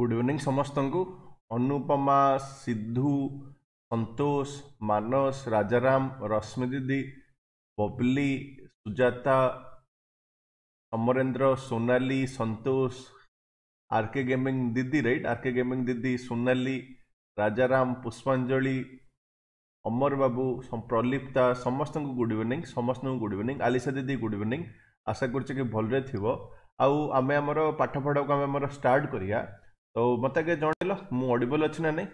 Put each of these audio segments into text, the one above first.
good evening ସମସ୍ତଙ୍କୁ ଅନୁପମା ସିଦ୍ଧୁ ସନ୍ତୋଷ ମାନସ ରାଜାରାମ ରଶ୍ମି ଦିଦି Babli Sujata Amarendra Sonali Santosh RK gaming ଦିଦି ରାଇଟ୍ ଆର୍କେ ଗେମିଂ ଦିଦି ସୋନାଲି ରାଜାରାମ ପୁଷ୍ପାଞ୍ଜଳି ଅମର ବାବୁ ପ୍ରଲିପ୍ତା ସମସ୍ତଙ୍କୁ ଗୁଡ଼୍ ଇଭିନିଂ ସମସ୍ତଙ୍କୁ ଗୁଡ଼୍ ଇଭିନିଂ ଆଲିସା ଦିଦି ଗୁଡ଼୍ ଇଭିନିଂ ଆଶା କରୁଛି କି ଭଲରେ ଥିବ ଆଉ ଆମେ ଆମର ପାଠପଢ଼ାକୁ ଆମେ ଆମର ଷ୍ଟାର୍ଟ କରିବା तो मत आगे मुडबल मुडिबल अच्छी ना नहीं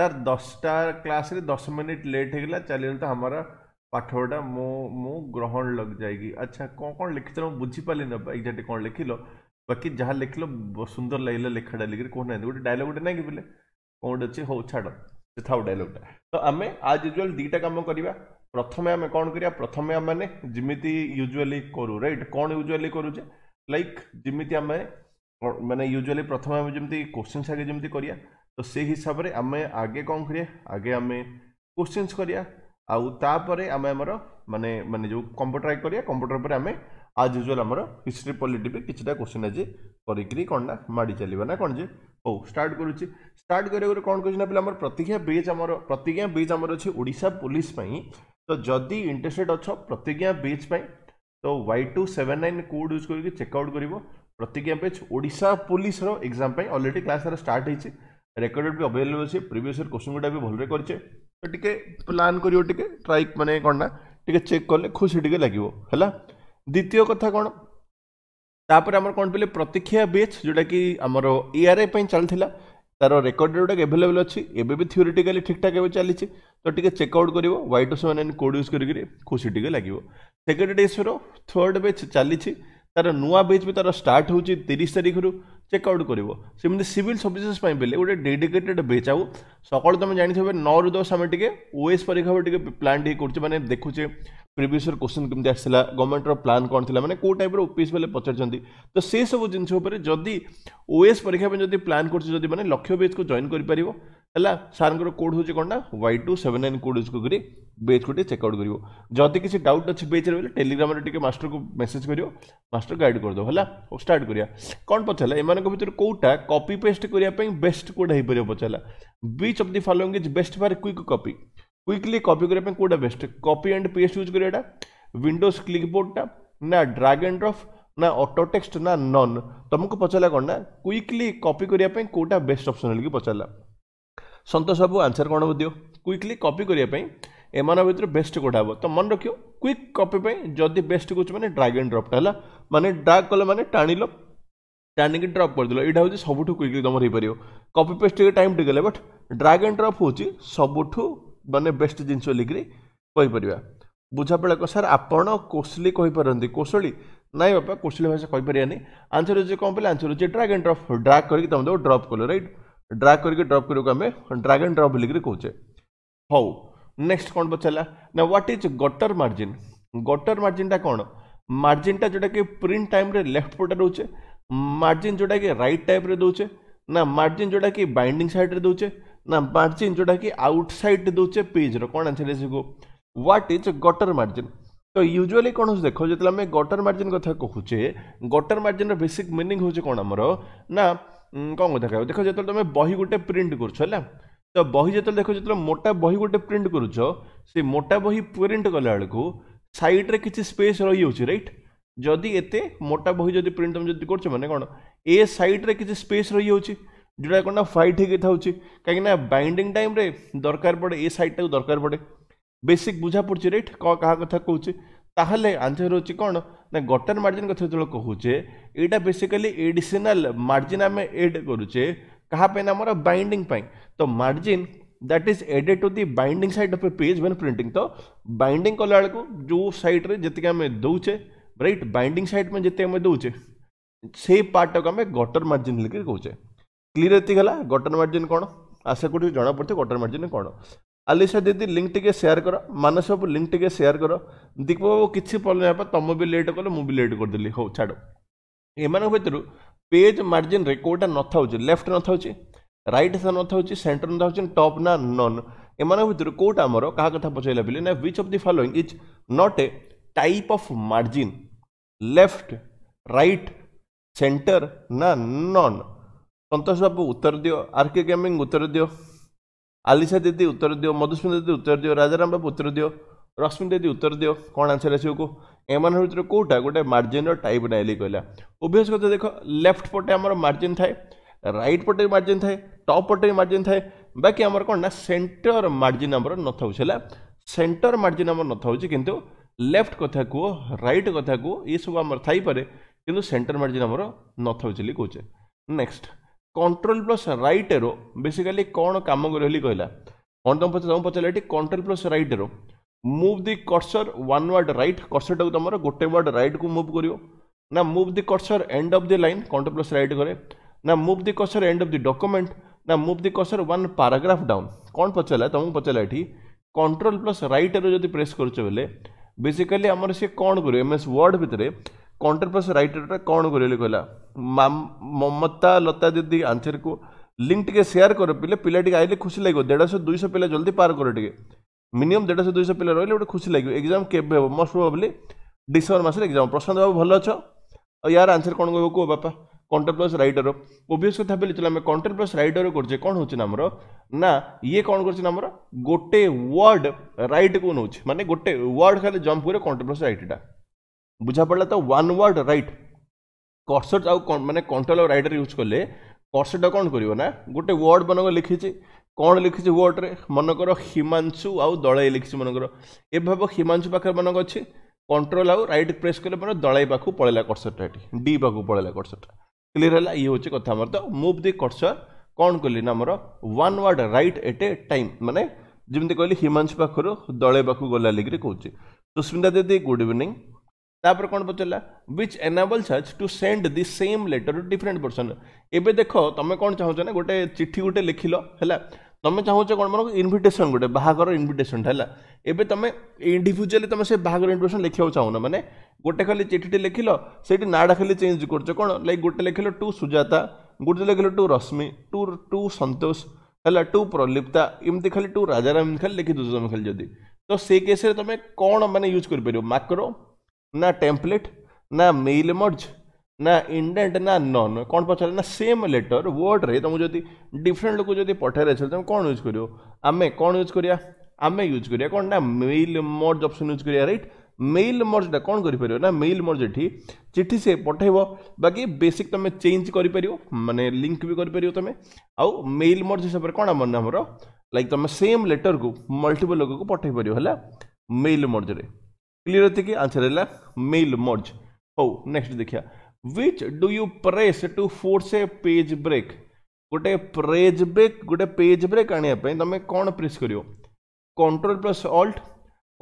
सर दसटा क्लास दस मिनिट लेट होगा चल तो हमारा पाठटा मो मु ग्रहण लग जाएगी अच्छा कौन कौन लिखी मुझे ना एक्जाक्टली कौन लिखिल बाकी जहाँ लिखिल सुंदर लगे लेखाटा कौन कहना गोटे डायलग गोटे ना कि बोले कौन गोटे अच्छे हो छाड़ से था डायलगटा तो आम आज यूजुआल दुटा कम करवा प्रथम आम कौन कर प्रथम आम मैंने जमी यूजुआली करूँ रईट कौन यूजुआली करूचे लाइक जमी आम मैंने यूजुअली प्रथम आम जमी क्वेश्चन आगे जमी कर तो से हिसाब से आम आगे कौन करा आगे आम क्वेश्चन करा आम आम मानने मानने जो कंप्यूटर आगे करा कंप्यूटर पर आम आज यूजुआल आम हिस्ट्री पलिट भी किसीटा क्वेश्चन आज करना माड़ चलो ना कौन जे हाउ स्टार्ट कर स्टार्ट करेंगे प्रतिज्ञा ब्रिज आम प्रतिज्ञा ब्रिज आम अच्छे ओडा पुलिस तो जदि इंटरेस्टेड अच प्रतिज्ञा ब्रिज पर तो Y two seven nine code use करके चेकआउट कर प्रतिज्ञा पेज ओडा पुलिस एक्जाम अलरेडी क्लास यार स्टार्ट होती रेकर्डेड भी अवेलेबल अच्छे प्रिवियस इयर क्वेश्चन गुड़ा भी भले करे तो टी प्लां कर ट्राई मैंने कौन ना टी चेक कले खुशी टी लगे है দ্বিতীয় কথা কোণ তাপরে আমার কোণ পেলে প্রতীক্ষা বেচ যেটা কি আমার এআরআই পাই চালিলা তার রেকর্ড গুড়াক এভেলেবেল অছি এবে বি থিওরিটিকালি ঠিকঠাক এবে চালিছে তো টিকে চেক আউট করব Y two seven and code use করি খুশি টিকে লাগিব সেক্রেটারি ইস্যুর থর্ড বেচ চালিছে ତାର ନୂଆ বেଚ ବି ତାର ଷ୍ଟାର୍ଟ ହେଉଛି ତିରିଶ ତାରିଖରୁ ଚେକ୍ଆଉଟ୍ କରିବ ସେମିତି ସିଭିଲ୍ ସର୍ଭିସେସ୍ ପାଇଁ ବୋଲି ଗୋଟେ ଡେଡିକେଟେଡ୍ ବେଚ୍ ଆଉ ସକାଳୁ ତୁମେ ଜାଣିଥିବେ ନଅରୁ ଦଶ ଆମେ ଟିକେ ଓଏସ୍ ପରୀକ୍ଷା ଟିକେ ପ୍ଲାନ୍ ଟିକେ କରୁଛେ ମାନେ ଦେଖୁଛେ ପ୍ରିଭିୟସ୍ ଇୟର୍ କୋଶ୍ଚିନ୍ କେମିତି ଆସିଥିଲା ଗଭର୍ଣ୍ଣମେଣ୍ଟର ପ୍ଲାନ୍ କ'ଣ ଥିଲା ମାନେ କେଉଁ ଟାଇପ୍ର ଓପିଏସ୍ ବେଲେ ପଚାରୁଛନ୍ତି ତ ସେସବୁ ଜିନିଷ ଉପରେ ଯଦି ଓଏସ୍ ପରୀକ୍ଷା ପାଇଁ ଯଦି ପ୍ଲାନ୍ କରୁଛି ଯଦି ମାନେ ଲକ୍ଷ୍ୟ ବେଚ୍କୁ ଜଏନ୍ କରିପାରିବ है सारे कोड हूँ कौन ना Y two seven nine code use कर बेच गोटे चेकआउट करो जदि किसी डाउट अच्छे बेच बोले टेलीग्राम टी मास्टर को मेसेज कर मटर गाइड करदेव है स्टार्ट करा कौन पचारा इन भितर कौटा कपी पेस्ट करने बेस्ट कौटा हो पार पचारा which of the following is best for quick copy quickly copy करने कौटा best copy and paste use कराया विंडोज क्लिकबोर्डटा ना ड्राग एंड ड्रफ ना ऑटो टेक्स्ट ना नन तुमको पचारा कौन ना क्विकली कॉपी करिया करने कोटा बेस्ट अप्सन है कि पचारा ସନ୍ତୋଷ ବାବୁ ଆନ୍ସର୍ କ'ଣ ହେବ ଦିଅ କ୍ୱିକ୍ଲି କପି କରିବା ପାଇଁ ଏମାନଙ୍କ ଭିତରୁ ବେଷ୍ଟ କେଉଁଟା ହେବ ତ ମନେ ରଖିବ କ୍ୱିକ୍ କପି ପାଇଁ ଯଦି ବେଷ୍ଟ କହୁଛି ମାନେ ଡ୍ରାଗ୍ ଆଣ୍ଡ ଡ୍ରପ୍ଟା ହେଲା ମାନେ ଡ୍ରାଗ୍ କଲେ ମାନେ ଟାଣିଲ ଟାଣିକି ଡ୍ରପ୍ କରିଦେଲ ଏଇଟା ହେଉଛି ସବୁଠୁ କ୍ୱିକ୍ଲି ତୁମର ହେଇପାରିବ କପି ପେଷ୍ଟ ଟିକେ ଟାଇମ୍ ଟିକେ ବଟ୍ ଡ୍ରାଗ୍ ଆଣ୍ଡ ଡ୍ରପ୍ ହେଉଛି ସବୁଠୁ ମାନେ ବେଷ୍ଟ ଜିନିଷ ବୋଲିକିରି କହିପାରିବା ବୁଝାପଡ଼ା କ'ଣ ସାର୍ ଆପଣ କୋଶଲି କହିପାରନ୍ତି କୋଶଳୀ ନାଇଁ ବାପା କୋଶଳୀ ଭାଷା କହିପାରିବାନି ଆନ୍ସର୍ ହେଉଛି କ'ଣ କହିଲେ ଆନ୍ସର୍ ହେଉଛି ଡ୍ରାଗ୍ ଆଣ୍ଡ ଡ୍ରପ୍ ଡ୍ରାଗ୍ କରିକି ତୁମେ ତାକୁ ଡ୍ରପ୍ କଲ ରାଇଟ୍ ଡ୍ରାଗ୍ କରିକି ଡ୍ରପ୍ କରିବାକୁ ଆମେ ଡ୍ରାଗ୍ ଆଣ୍ଡ ଡ୍ରପ୍ ବୋଲିକିରି କହୁଛେ ହଉ ନେକ୍ସଟ କ'ଣ ପଚାରିଲା ନା what is gutter margin gutter ମାର୍ଜିନ୍ଟା କ'ଣ ମାର୍ଜିନ୍ଟା ଯେଉଁଟାକି ପ୍ରିଣ୍ଟ ଟାଇମ୍ରେ ଲେଫ୍ଟ ପଟେ ଦେଉଛେ ମାର୍ଜିନ୍ ଯେଉଁଟାକି ରାଇଟ୍ ଟାଇପ୍ରେ ଦେଉଛେ ନା ମାର୍ଜିନ୍ ଯେଉଁଟାକି ବାଇଣ୍ଡିଂ ସାଇଡ଼୍ରେ ଦେଉଛେ ନା ମାର୍ଜିନ୍ ଯେଉଁଟାକି ଆଉଟ୍ ସାଇଡ଼୍ରେ ଦେଉଛେ ପେଜ୍ର କ'ଣ ଆନ୍ସର୍ ଆସିବୁ ହ୍ୱାଟ୍ ଇଜ୍ ଗଟର ମାର୍ଜିନ୍ ତ ୟୁଜୁଆଲି କ'ଣ ହେଉଛି ଦେଖ ଯେତେବେଳେ ଆମେ ଗଟର ମାର୍ଜିନ୍ କଥା କହୁଛେ ଗଟର ମାର୍ଜିନ୍ର ବେସିକ୍ ମିନିଂ ହେଉଛି କ'ଣ ଆମର ନା କ'ଣ କଥା କହିବ ଦେଖ ଯେତେବେଳେ ତୁମେ ବହି ଗୋଟେ ପ୍ରିଣ୍ଟ କରୁଛ ହେଲା ତ ବହି ଯେତେବେଳେ ଦେଖ ଯେତେବେଳେ ମୋଟା ବହି ଗୋଟେ ପ୍ରିଣ୍ଟ କରୁଛ ସେ ମୋଟା ବହି ପ୍ରିଣ୍ଟ କଲାବେଳକୁ ସାଇଡ଼୍ରେ କିଛି ସ୍ପେସ୍ ରହିଯାଉଛି ରାଇଟ୍ ଯଦି ଏତେ ମୋଟା ବହି ଯଦି ପ୍ରିଣ୍ଟ ତୁମେ ଯଦି କରୁଛ ମାନେ କ'ଣ ଏ ସାଇଡ଼୍ରେ କିଛି ସ୍ପେସ୍ ରହିଯାଉଛି ଯେଉଁଟା କ'ଣ ନା ଫାଇଟ୍ ହେଇକି ଥାଉଛି କାହିଁକିନା ବାଇଣ୍ଡିଂ ଟାଇମ୍ରେ ଦରକାର ପଡ଼େ ଏ ସାଇଡ଼୍ଟାକୁ ଦରକାର ପଡ଼େ ବେସିକ୍ ବୁଝା ପଡ଼ୁଛି ରାଇଟ୍ କାହା କଥା କହୁଛି তাহলে আনসার হচ্ছে কোণ না গটার মার্জিন কথা যেত কুচে এইটা বেসিকালি এডিশনাল মার্জিন আমি এড করুছে কাহাপেন আমার বাইন্ডিং পাই তো margin that is added to the binding side of a page when printing तो बाइंडिंग कला बेलू जो सैड रे जी आम दौचे रईट बाइंडिंग सैड में जी आम दौचे से पार्टा को आम गटर मार्जिन लिखे कौचे क्लीयर ये गला गटर मार्जिन कौन आशा कर जना पड़ते गटर मार्जिन कौन अलीशा दीदी लिंक टे सेयार कर मानसबाबू लिंक टे सेयार कर दीप बाबू किसी प्रॉब्लम बापा तुम भी लेट कल मुझे लेट करदेली हो छाड़ एम भितर पेज मार्जिन रे कौटा न था लेफ्ट न था रईट ना न था सेन्टर न था टप ना नन एम भितर कौटा आमर क्या कथा पचारा पे ना which of the following is not a type of margin left right centre ना नन संतोष बाबू उत्तर दि आर के गेमिंग उत्तर दियो আলিশা দিদি উত্তর দিও মধুস্মিতা দিদি উত্তর দিও রাজারাম বাবু উত্তর দিও রশ্মি দিদি উত্তর দিও কোণ আনসার আসবে কু এমন ভিতরে কোটা গোটে মার্জিন টাইপ ডাইলি কহিলা ওভিয়স কথা দেখ লেফট পটে আমার মার্জিন থাকে রাইট পটে মার্জিন থাকে টপ পটে মার্জিন থাকে বাকি আমার কোণ না সেন্টর মার্জিন আমার নথা হল সেন্টর মার্জিন আমার নথাউছে কিন্তু লেফট কথা কু রাইট কথা কু এসব আমার থাইপরে কিন্তু সেন্টর মার্জিন আমার নথা বলে কৌছে next control plus right arrow basically କ'ଣ କାମ କରିବ ବୋଲି କହିଲା କ'ଣ ତୁମ ପଚାର ତୁମକୁ ପଚାରିଲା ଏଠି control plus right arrow move the cursor one word right କର୍ସରଟାକୁ ତୁମର ଗୋଟେ ୱାର୍ଡ଼ ରାଇଟ୍କୁ ମୁଭ୍ କରିବ ନା move the cursor end of the line control plus right କରେ ନା move the cursor end of the document ନା move the cursor one paragraph down କ'ଣ ପଚାରିଲା ତୁମକୁ ପଚାରିଲା ଏଠି କଣ୍ଟ୍ରୋଲ ପ୍ଲସ୍ ରାଇଟ୍ ଏରୋ ଯଦି ପ୍ରେସ୍ କରୁଛ ବୋଲେ ବେସିକାଲି ଆମର ସିଏ କ'ଣ କରିବ ଏମ୍ ଏସ୍ ୱାର୍ଡ଼ ଭିତରେ कॉन्ट्रपस रईटरटा कौन कर कहला ममता लता दीदी आंसर को लिंक टे सेयार कर पे पिला टे आइले खुशी लगे देढ़श दुईश पिला जल्दी पार कर टे मिनिमम देढ़श दुईश पिला रही गोटे खुशी लगे एक्जाम के मोस्ट प्रोबाबली डिसेम्बर मसल एक्जाम प्रशांत बाबू भल अच यार आंसर कौन कह कहो बापा कॉन्टेंट प्लस राइडर ओबियस क्या बोली चलो आम कॉन्टेंट प्लस राइडर कर कौन होमर ना ये कौन कर गोटे वर्ड रईट को नौ मानते गोटे वर्ड खाली जम्प करे कॉन्टेंट प्लस रईटा ବୁଝା ପଡ଼ିଲା ତ ୱାନ୍ ୱାର୍ଡ଼ ରାଇଟ୍ କର୍ସର୍ଟ ଆଉ ମାନେ କଣ୍ଟ୍ରୋଲ ଆଉ ରାଇଟର ୟୁଜ୍ କଲେ କର୍ସର୍ଟା କ'ଣ କରିବ ନା ଗୋଟେ ୱାର୍ଡ଼ ମାନଙ୍କର ଲେଖିଛି କ'ଣ ଲେଖିଛି ୱାର୍ଡ଼ରେ ମନେକର ହିମାଂଶୁ ଆଉ ଦଳେଇ ଲେଖିଛି ମନେକର ଏବେ ଭାବ ହିମାଂଶୁ ପାଖରେ ମନେକ ଅଛି କଣ୍ଟ୍ରୋଲ ଆଉ ରାଇଟ୍ ପ୍ରେସ୍ କଲେ ମାନେ ଦଳେଇ ପାଖକୁ ପଳେଇଲା କର୍ସର୍ଟା ଏଠି ଡି ପାଖକୁ ପଳେଇଲା କର୍ସର୍ଟା କ୍ଲିୟର ହେଲା ଇଏ ହେଉଛି କଥା ଆମର ତ ମୁଭ୍ ଦି କର୍ସର୍ କ'ଣ କଲି ନା ଆମର one word right at a time ମାନେ ଯେମିତି କହିଲି ହିମାଂଶୁ ପାଖରୁ ଦଳେଇ ପାଖକୁ ଗଲା ଲେଖିକି କହୁଛି ସୁସ୍ମିତା ଦିଦି ଗୁଡ଼୍ ଇଭିନିଂ ତାପରେ କ'ଣ ପଚାରିଲା which enables us to send the same letter to different person ଏବେ ଦେଖ ତମେ କ'ଣ ଚାହୁଁଛ ନା ଗୋଟେ ଚିଠି ଗୋଟେ ଲେଖିଲ ହେଲା ତମେ ଚାହୁଁଛ କ'ଣ ମୋର ଇନଭିଟେସନ୍ ଗୋଟେ ବାହାଘର ଇନଭିଟେସନ୍ଟା ହେଲା ଏବେ ତମେ ଇଣ୍ଡିଭିଜୁଆଲି ତମେ ସେ ବାହାଘର ଇନଭିଟେସନ୍ ଲେଖିବାକୁ ଚାହୁଁନ ମାନେ ଗୋଟେ ଖାଲି ଚିଠିଟି ଲେଖିଲ ସେଇଠି ନାଁଟା ଖାଲି ଚେଞ୍ଜ କରୁଛ କ'ଣ ଲାଇକ୍ ଗୋଟେ ଲେଖିଲ ଟୁ ସୁଜାତା ଗୋଟେ ଲେଖିଲ to Rashmi to to Santosh ହେଲା ଟୁ ପ୍ରଲିପ୍ତା ଏମିତି ଖାଲି ଟୁ ରାଜାରାମ ଖାଲି ଲେଖିଦେଉଛ ତମେ ଖାଲି ଯଦି ତ ସେ କେସ୍ରେ ତମେ କ'ଣ ମାନେ ୟୁଜ୍ କରିପାରିବ ମାକ୍ରୋ ना टेम्पलेट ना मेल मर्ज ना इंडेंट ना नन कौन पचार ना सेम लेटर वर्ड्रे तुम जो डिफरेन्ट लोक जो पठा चाहिए तुम कौन यूज कर आम कौन यूज कराया आम यूज कराया कौन ना मेल मर्ज अप्सन यूज कराया रईट मेल मर्जा कौन कर मेल मर्ज ये चिठी से पठेब बाकी बेसिक तुम चेज कर मानने लिंक भी करें आउ मेल मर्ज हिसाब से कौन आम लाइक तुम सेम लेटर को मल्टीपल लोक को पठे पार है मेल मर्जरे क्लियर होती कि आंसर है मेल मर्ज हो नेक्स्ट देखिए which do you press to force a page break गोटे पेज ब्रेक गोटे पेज ब्रेक आने तुम कौन प्रेस कर control plus alt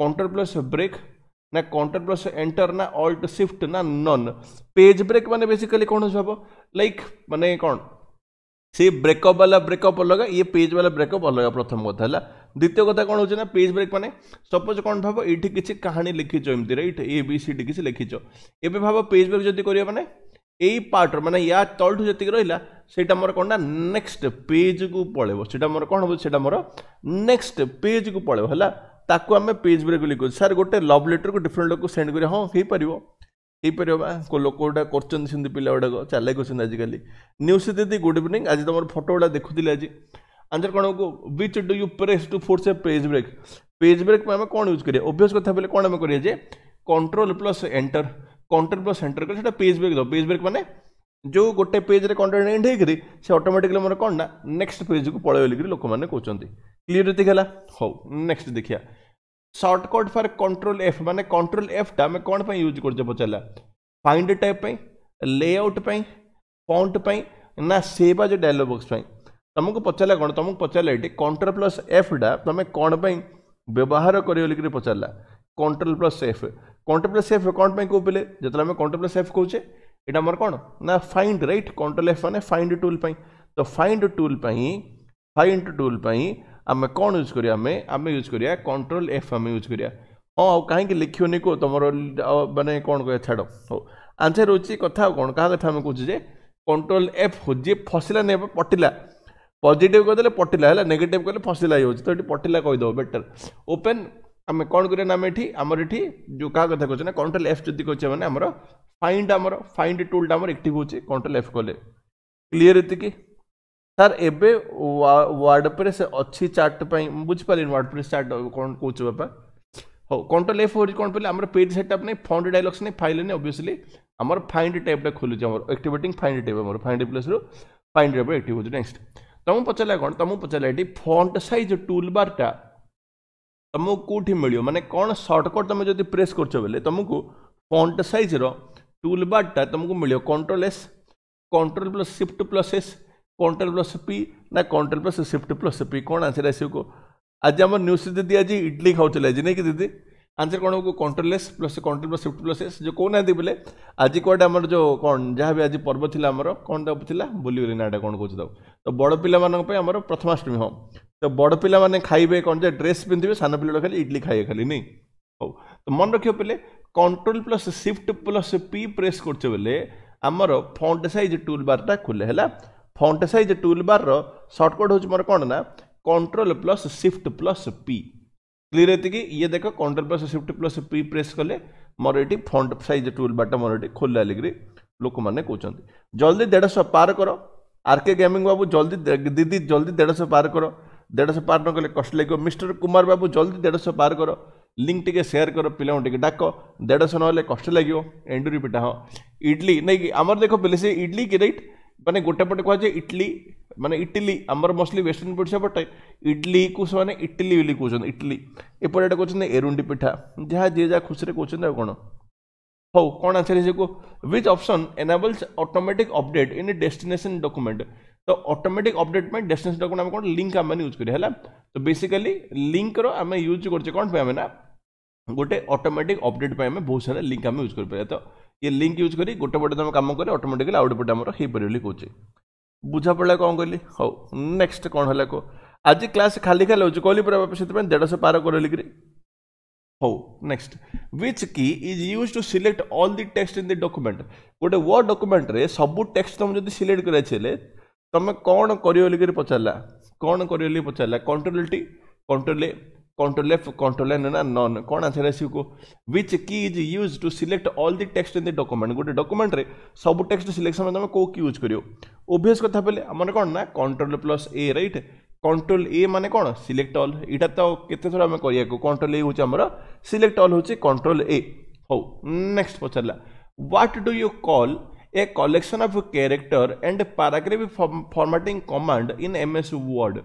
control plus break ना कंट्रोल प्लस एंटर ना अल्ट शिफ्ट ना नन पेज ब्रेक मैंने बेसिकली कौन हम लाइक मानने कौन से ब्रेकअप वाला ब्रेकअप अलग ये पेज वाला ब्रेकअप अलग प्रथम कथा है দ্বিতীয় কথা କ'ଣ ହେଉଛି ନା পেଜ୍ ବ୍ରେକ୍ ମାନେ ସପୋଜ୍ କ'ଣ ଭାବ ଏଇଠି କିଛି କାହାଣୀ ଲେଖିଛ ଏମିତିରେ ଏଇଠି ଏ ବି ସି ଡି କିଛି ଲେଖିଛ ଏବେ ଭାବ ପେଜ୍ ବ୍ରେକ୍ ଯଦି କରିବା ମାନେ ଏଇ ପାର୍ଟର ମାନେ ୟା ତଳଠୁ ଯେତିକି ରହିଲା ସେଇଟା ମୋର କ'ଣ ନା ନେକ୍ସଟ ପେଜ୍କୁ ପଳେଇବ ସେଇଟା ମୋର କ'ଣ ହେବ ସେଇଟା ମୋର ନେକ୍ସଟ ପେଜ୍କୁ ପଳେଇବ ହେଲା ତାକୁ ଆମେ ପେଜ୍ ବ୍ରେକ୍ ଲେଖୁଛୁ ସାର୍ ଗୋଟେ ଲଭ୍ ଲେଟର୍କୁ ଡିଫରେଣ୍ଟ ଲୋକକୁ ସେଣ୍ଡ କରିବା ହଁ ହେଇପାରିବ ହେଇପାରିବ ବା ଲୋକ ଗୁଡ଼ା କରୁଛନ୍ତି ସେମିତି ପିଲା ଗୁଡ଼ାକ ଚାଲାଇ କରୁଛନ୍ତି ଆଜିକାଲି ନ୍ୟୁଜ୍ ଦିଦି ଗୁଡ୍ ଇଭିନିଂ ଆଜି ତୁମର ଫଟୋ ଗୁଡ଼ା ଦେଖୁଥିଲି ଆଜି आंसर कौन हो which do you press to force a page break page break में आम कौन यूज करिए ओभीयस क्या बोले कौन आम करिए control plus enter control plus enter कर पेज ब्रेक दब पेज ब्रेक मैंने जो गोटे रे कंटेंट एंड होकर से अटोमेटिकली मोर कौन ना नेक्स्ट पेज को पलैब लिखकर लोक मैंने कहते क्लीयर ये हाउ हौ नेक्स्ट देखा सर्टकट फर कंट्रोल एफ मैंने कंट्रोल एफ्टा आम कौन यूज कर पचारा फाइंड टाइप लेआउट फंट ना सेवा जो डायलग बक्स तुमको पचारा कौन तुमको पचारा ये कंट्रोल प्लस एफ्टा तुम कौन व्यवहार कर पचारा control plus F control plus F कौन कहते जो कंट्रोल प्लस एफ कौचे यहाँ मोर कौन ना फाइंड रईट कंट्रोल एफ मैंने फाइंड टूल तो फाइंड टूल फाइंड टूल आम कौन यूज करा आम यूज करा कंट्रोल एफ आम यूज कराया हाँ आउ कहीं लिखोनी को तुम मानने कौन कह छाड़ हूँ आंसर हो कौन क्या कथा आम कहे कंट्रोल एफ हो जी फसला नहीं पटिला पजिटिव कहदे पटिला है नेगेट कहले फसिला हो तो ये पटिला कहीदेव बेटर ओपेन आम कौन करना आम ये आमर ये जो क्या कथा कहना कंट्रोल एफ जदि कहे मैंने आमर फाइंड आमर फाइंड टूलटा आम एक्टिव हो कंट्रोल एफ कले क्लीयर ये ସାର୍ ଏବେ ୱାର୍ଡ଼ପ୍ରେସ୍ ଅଛି ଚାର୍ଟ ପାଇଁ ମୁଁ ବୁଝିପାରିଲିନି ୱାର୍ଡ଼ପ୍ରେସ୍ ଚାର୍ଟ କ'ଣ କହୁଛ ବାପା ହଉ କଣ୍ଟ୍ରୋଲ ଏଫ୍ ହେଉଛି କ'ଣ କହିଲେ ଆମର ପେଜ୍ ସେଟ୍ଅପ୍ ନାହିଁ ଫଣ୍ଡ ଡାଇଲଗ୍ସ ନାହିଁ ଫାଇଲ୍ ନାହିଁ ଅବଭିୟସଲି ଆମର ଫାଇଣ୍ଡ ଟ୍ୟାବ୍ଟା ଖୋଲୁଛି ଆମର ଆକ୍ଟିଭେଟିଂ ଫାଇଣ୍ଡ ଟ୍ୟାବ୍ ଆମର ଫାଇଣ୍ଡ ପ୍ଲେସ୍ରୁ ଫାଇଣ୍ଡ ଟ୍ୟାବ୍ ଆକ୍ଟିଭ୍ ହେଉଛି ନେକ୍ସଟ ତୁମକୁ ପଚାରିଲା କ'ଣ ତୁମକୁ ପଚାରିଲା ଏଠି ଫଣ୍ଟ ସାଇଜ୍ ଟୁଲ୍ ବାର୍ଟା ତୁମକୁ କେଉଁଠି ମିଳିବ ମାନେ କ'ଣ ସର୍ଟକଟ୍ ତୁମେ ଯଦି ପ୍ରେସ୍ କରୁଛ ବୋଲେ ତୁମକୁ ଫଣ୍ଟ ସାଇଜ୍ର ଟୁଲ୍ ବାର୍ଟା ତୁମକୁ ମିଳିବ control S control plus shift plus S control plus P ନା control plus shift plus P କ'ଣ ଆନ୍ସର୍ ଆସିବ ଆଜି ଆମ ନ୍ୟୁଜ୍ ଦିଦି ଆଜି ଇଡ୍ଲି ଖାଉଥିଲେ ଆଜି ନାଇଁ କି ଦିଦି आंसर कौन होगा control S plus control plus shift plus S जो कहना बोले आज कौटे आम जो कौन जहाँ भी आज पर्व थी आमर कौन था भूलगली नाटा कौन कौच तो बड़ पाई आम प्रथमाष्टमी हाँ तो बड़ पाने खाइबे कौन जो ड्रेस पिंधे सान पिला खाली इडली खाए खाली नहीं हो तो मन रख पे control plus shift plus P press करचे बोले आमर फंट सैज टुल बार्टा खोले है फंट सैज टुल बार्र सर्टकट हूँ मोर कौन ना control plus shift plus P clear ये ये देख control plus shift plus P press कले मोर ये फंड सैज टूल बाटा मोर ये खोला लोक मैंने कौन जल्दी देढ़श पार कर आरके गेमिंग बाबू जल्दी दीदी जल्दी देढ़श पार कर देढ़श पार नक कले कष्ट लगे मिस्टर कुमार बाबू जल्दी देढ़श पार कर लिंक टी सेयार कर पे डाक देढ़श ना कष्ट लगे एंडुरी पिटा हाँ इडली नहीं कि आमर देख पे से इडली कि रईट मैंने गोटेपटे पटे कहुए इडली ମାନେ ଇଟିଲି ଆମର ମୋଷ୍ଟଲି ୱେଷ୍ଟର୍ଣ୍ଣ ଓଡ଼ିଶା ପଟେ ଇଡଲିକୁ ସେମାନେ ଇଟିଲି ବୋଲି କହୁଛନ୍ତି ଇଟିଲି ଏପଟେ ଏଇଟା କହୁଛନ୍ତି ଏରୁଣ୍ଡି ପିଠା ଯାହା ଯିଏ ଯାହା ଖୁସିରେ କହୁଛନ୍ତି ଆଉ କ'ଣ ହଉ କ'ଣ ଆନ୍ସର୍ ହେଇଯିବ which option enables automatic update in destination document ତ ଅଟୋମେଟିକ୍ ଅପଡେଟ୍ ପାଇଁ ଡେଷ୍ଟିନେସନ୍ ଡକୁମେଣ୍ଟ ଆମେ କ'ଣ ଲିଙ୍କ୍ ଆମେ ୟୁଜ୍ କରିବା ହେଲା ତ ବେସିକାଲି ଲିଙ୍କ୍ର ଆମେ ୟୁଜ୍ କରୁଛେ କ'ଣ ପାଇଁ ଆମେ ନା ଗୋଟେ ଅଟୋମେଟିକ୍ ଅପଡେଟ୍ ପାଇଁ ଆମେ ବହୁତ ସାରା ଲିଙ୍କ୍ ଆମେ ୟୁଜ୍ କରିପାରିବା ତ ये लिंक यूज करी गोटे पटे तुम कम कले अटोमेटिकली आउट पटे आम हो पार कहे ବୁଝାପଡ଼ିଲା କ'ଣ କହିଲି ହଉ ନେକ୍ସଟ କ'ଣ ହେଲା କୁହ ଆଜି କ୍ଲାସ୍ ଖାଲି ଖାଲି ହେଉଛି କହିଲି ପରା ବାପା ସେଥିପାଇଁ ଦେଢ଼ଶହ ପାର କରିଲି କିରି ହଉ next which key is use to select all the text in the document ଗୋଟେ ୱାର୍ଡ଼ ଡକୁମେଣ୍ଟରେ ସବୁ ଟେକ୍ସଟ ତୁମେ ଯଦି ସିଲେକ୍ଟ କରାଇଛି ହେଲେ ତୁମେ କ'ଣ କରିବ ବୋଲିକରି ପଚାରିଲା କ'ଣ କରିବ ବୋଲି ପଚାରିଲା control T control A control F control N ना नन कौन आंसर आसो which key is use to select all the text in the document गोटे डॉक्यूमेंट रे सब टेक्स्ट सिलेक्शन में तुम कौ की यूज करियो ओबियस कथा पहले आम कौन ना control plus A right control A माने कौन सिलेक्ट अल यहाँ तो कैसे थोड़ा आम कर कंट्रोल ए हूँ आम सिलेक्ट अल हूँ कंट्रोल ए हाउ नेक्स्ट पचार what do you call a collection of character and paragraph formatting command in MS Word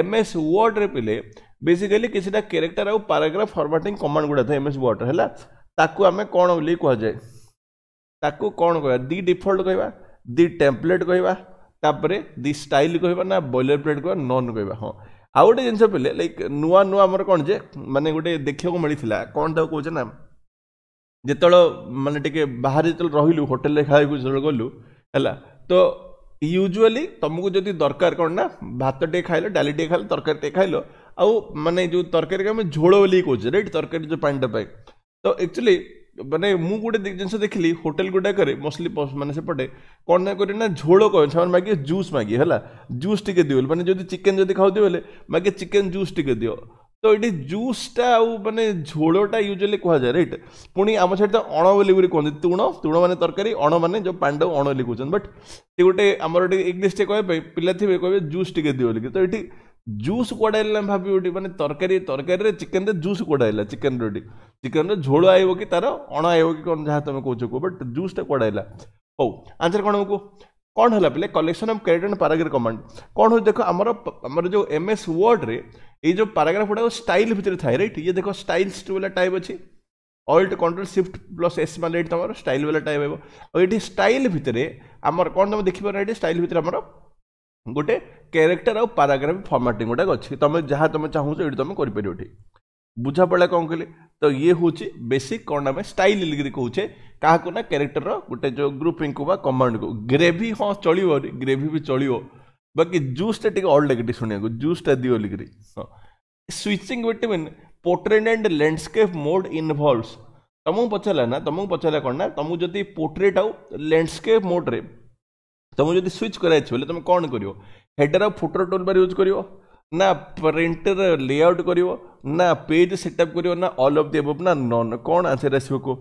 MS Word रे पिले बेसिकली किसी क्यारेक्टर आउ पाराग्राफ फर्माटिंग कमांड गुड़ा था एम एस वर्ड है आम कौन बोली कहुए ताकू कौन कह दि डिफल्ट कह दि टेम्पलेट कहपर दि स्टाइल कह ना बॉयलर प्लेट कह नन कह हाँ आउ गोटे जिन पे लाइक नुआ नुआ आम कौन जे मानने गोटे देखा मिलता कौन तक कहे ना जिते ମାନେ ଟିକେ बाहर जो रही होटेल खाई ଯେତେବେଳେ ଗଲୁ ହେଲା ତ ୟୁଜୁଆଲି ତୁମକୁ ଯଦି ଦରକାର କ'ଣ ନା ଭାତ ଟିକେ ଖାଇଲ खाइल ଟିକେ ଖାଇଲ ତରକାରୀ ଟିକେ ଆଉ ମାନେ ଯେଉଁ ତରକାରୀକୁ ଆମେ ଝୋଳ ବୋଲି କହୁଛେ ରାଇଟ୍ ତରକାରୀ ଯେଉଁ ପାଣିଟା ପାଇଁ ତ ଆକ୍ଚୁଆଲି ମାନେ ମୁଁ ଗୋଟେ ଜିନିଷ ଦେଖିଲି ହୋଟେଲ ଗୁଡ଼ାକରେ ମୋଷ୍ଟଲି ମାନେ ସେପଟେ କ'ଣ ନା କରିବେ ନା ଝୋଳ କହିବେ ସେମାନେ ମାଗିବେ ଜୁସ୍ ମାଗିବେ ହେଲା ଜୁସ୍ ଟିକେ ଦିଅ ମାନେ ଯଦି ଚିକେନ୍ ଯଦି ଖାଉଥିବେ ବୋଲେ ମାଗେ ଚିକେନ୍ ଜୁସ୍ ଟିକେ ଦିଅ ତ ଏଠି ଜୁସ୍ଟା ଆଉ ମାନେ ଝୋଳଟା ୟୁଜୁଆଲି କୁହାଯାଏ ରାଇଟ୍ ପୁଣି ଆମ ସେଠି ତ ଅଣ ବୋଲି ବୋଲି କୁହନ୍ତି ତୁଣ ତୁଣ ମାନେ ତରକାରୀ ଅଣ ମାନେ ଯେଉଁ ପାଣ୍ଡ ଅଣ ବୋଲି କହୁଛନ୍ତି ବଟ୍ ସେ ଗୋଟେ ଆମର ଗୋଟେ ଇଂଲିଶଟେ କହିବା ପାଇଁ ପିଲା ଥିବେ କହିବେ ଜୁସ୍ ଟିକେ ଦିଅ ବୋଲିକି ତ ଏଠି ଜୁସ୍ କୁଆଡ଼େ ଆମେ ଭାବିବ ମାନେ ତରକାରୀ ତରକାରୀରେ ଚିକେନରେ ଜୁସ୍ କୁଆଡ଼େ ହେଲା ଚିକେନର ଏଠି ଚିକେନରେ ଝୋଳ ଆଇବ କି ତାର ଅଣ ଆଇବ କି କ'ଣ ଯାହା ତୁମେ କହୁଛ କୁହ ବଟ୍ ଜୁସ୍ଟା କୁଆଡ଼େ ହେଲା ହଉ ଆନ୍ସର୍ କ'ଣ କୁହ କ'ଣ ହେଲା ପିଲେ କଲେକ୍ସନ୍ ଅଫ୍ କ୍ୟାରେଟ୍ ଆଣ୍ଡ ପାରାଗ୍ରାଫ୍ କମାଣ୍ଡ କ'ଣ ହେଉଛି ଦେଖ ଆମର ଆମର ଯେଉଁ ଏମ୍ ଏସ୍ ୱାର୍ଡ଼ରେ ଏଇ ଯେଉଁ ପାରାଗ୍ରାଫ୍ ଗୁଡ଼ାକ ଷ୍ଟାଇଲ୍ ଭିତରେ ଥାଏ ରାଇଟ୍ ଇଏ ଦେଖ ଷ୍ଟାଇଲ୍ସ ବୋଲା ଟାଇପ୍ ଅଛି alt control shift plus S ମାନେ ଏଇଠି ତୁମର ଷ୍ଟାଇଲ୍ ବୋଲା ଟାଇପ୍ ହେବ ଆଉ ଏଠି ଷ୍ଟାଇଲ୍ ଭିତରେ ଆମର କ'ଣ ତୁମେ ଦେଖିପାର ଏଠି ଷ୍ଟାଇଲ୍ ଭିତରେ ଆମର ଗୋଟେ କ୍ୟାରେକ୍ଟର ଆଉ ପାରାଗ୍ରାଫ ଫର୍ମାଟିଂ ଗୁଡ଼ାକ ଅଛି ତୁମେ ଯାହା ତୁମେ ଚାହୁଁଛ ଏଇଠି ତୁମେ କରିପାରିବ ଏଠି ବୁଝାପଡ଼ା କ'ଣ କହିଲେ ତ ଇଏ ହେଉଛି ବେସିକ୍ କ'ଣ ଆମେ ଷ୍ଟାଇଲ୍ ଲିଗିରି କହୁଛେ କାହାକୁ ନା କ୍ୟାରେକ୍ଟରର ଗୋଟେ ଯେଉଁ ଗ୍ରୁପିଂକୁ ବା କମାଣ୍ଡକୁ ଗ୍ରେଭି ହଁ ଚଳିବ ଗ୍ରେଭି ବି ଚଳିବ ବାକି ଜୁସ୍ଟା ଟିକେ ଅଡ଼ ଲାଗେ ଟିକେ ଶୁଣିବାକୁ ଜୁସ୍ଟା ଦିଅ ଲିଗିରି ହଁ switching between portrait and landscape mode involves ତୁମକୁ ପଚାରିଲା ନା ତୁମକୁ ପଚାରିଲା କ'ଣ ନା ତୁମକୁ ଯଦି ପୋର୍ଟ୍ରେଟ୍ ଆଉ ଲ୍ୟାଣ୍ଡସ୍କେପ୍ ମୋଡ଼୍ରେ तुम जो स्विच କରାଯାଇଛି तुम कौन कर हेडर आ फुटर टोल बार यूज कर ना प्रिंटर लेआउट कर पेज ପେଜ୍ ସେଟଅପ୍ କରିବ ନା ଅଲ୍ ना ଦି कौन आंसर ନନ୍ କ'ଣ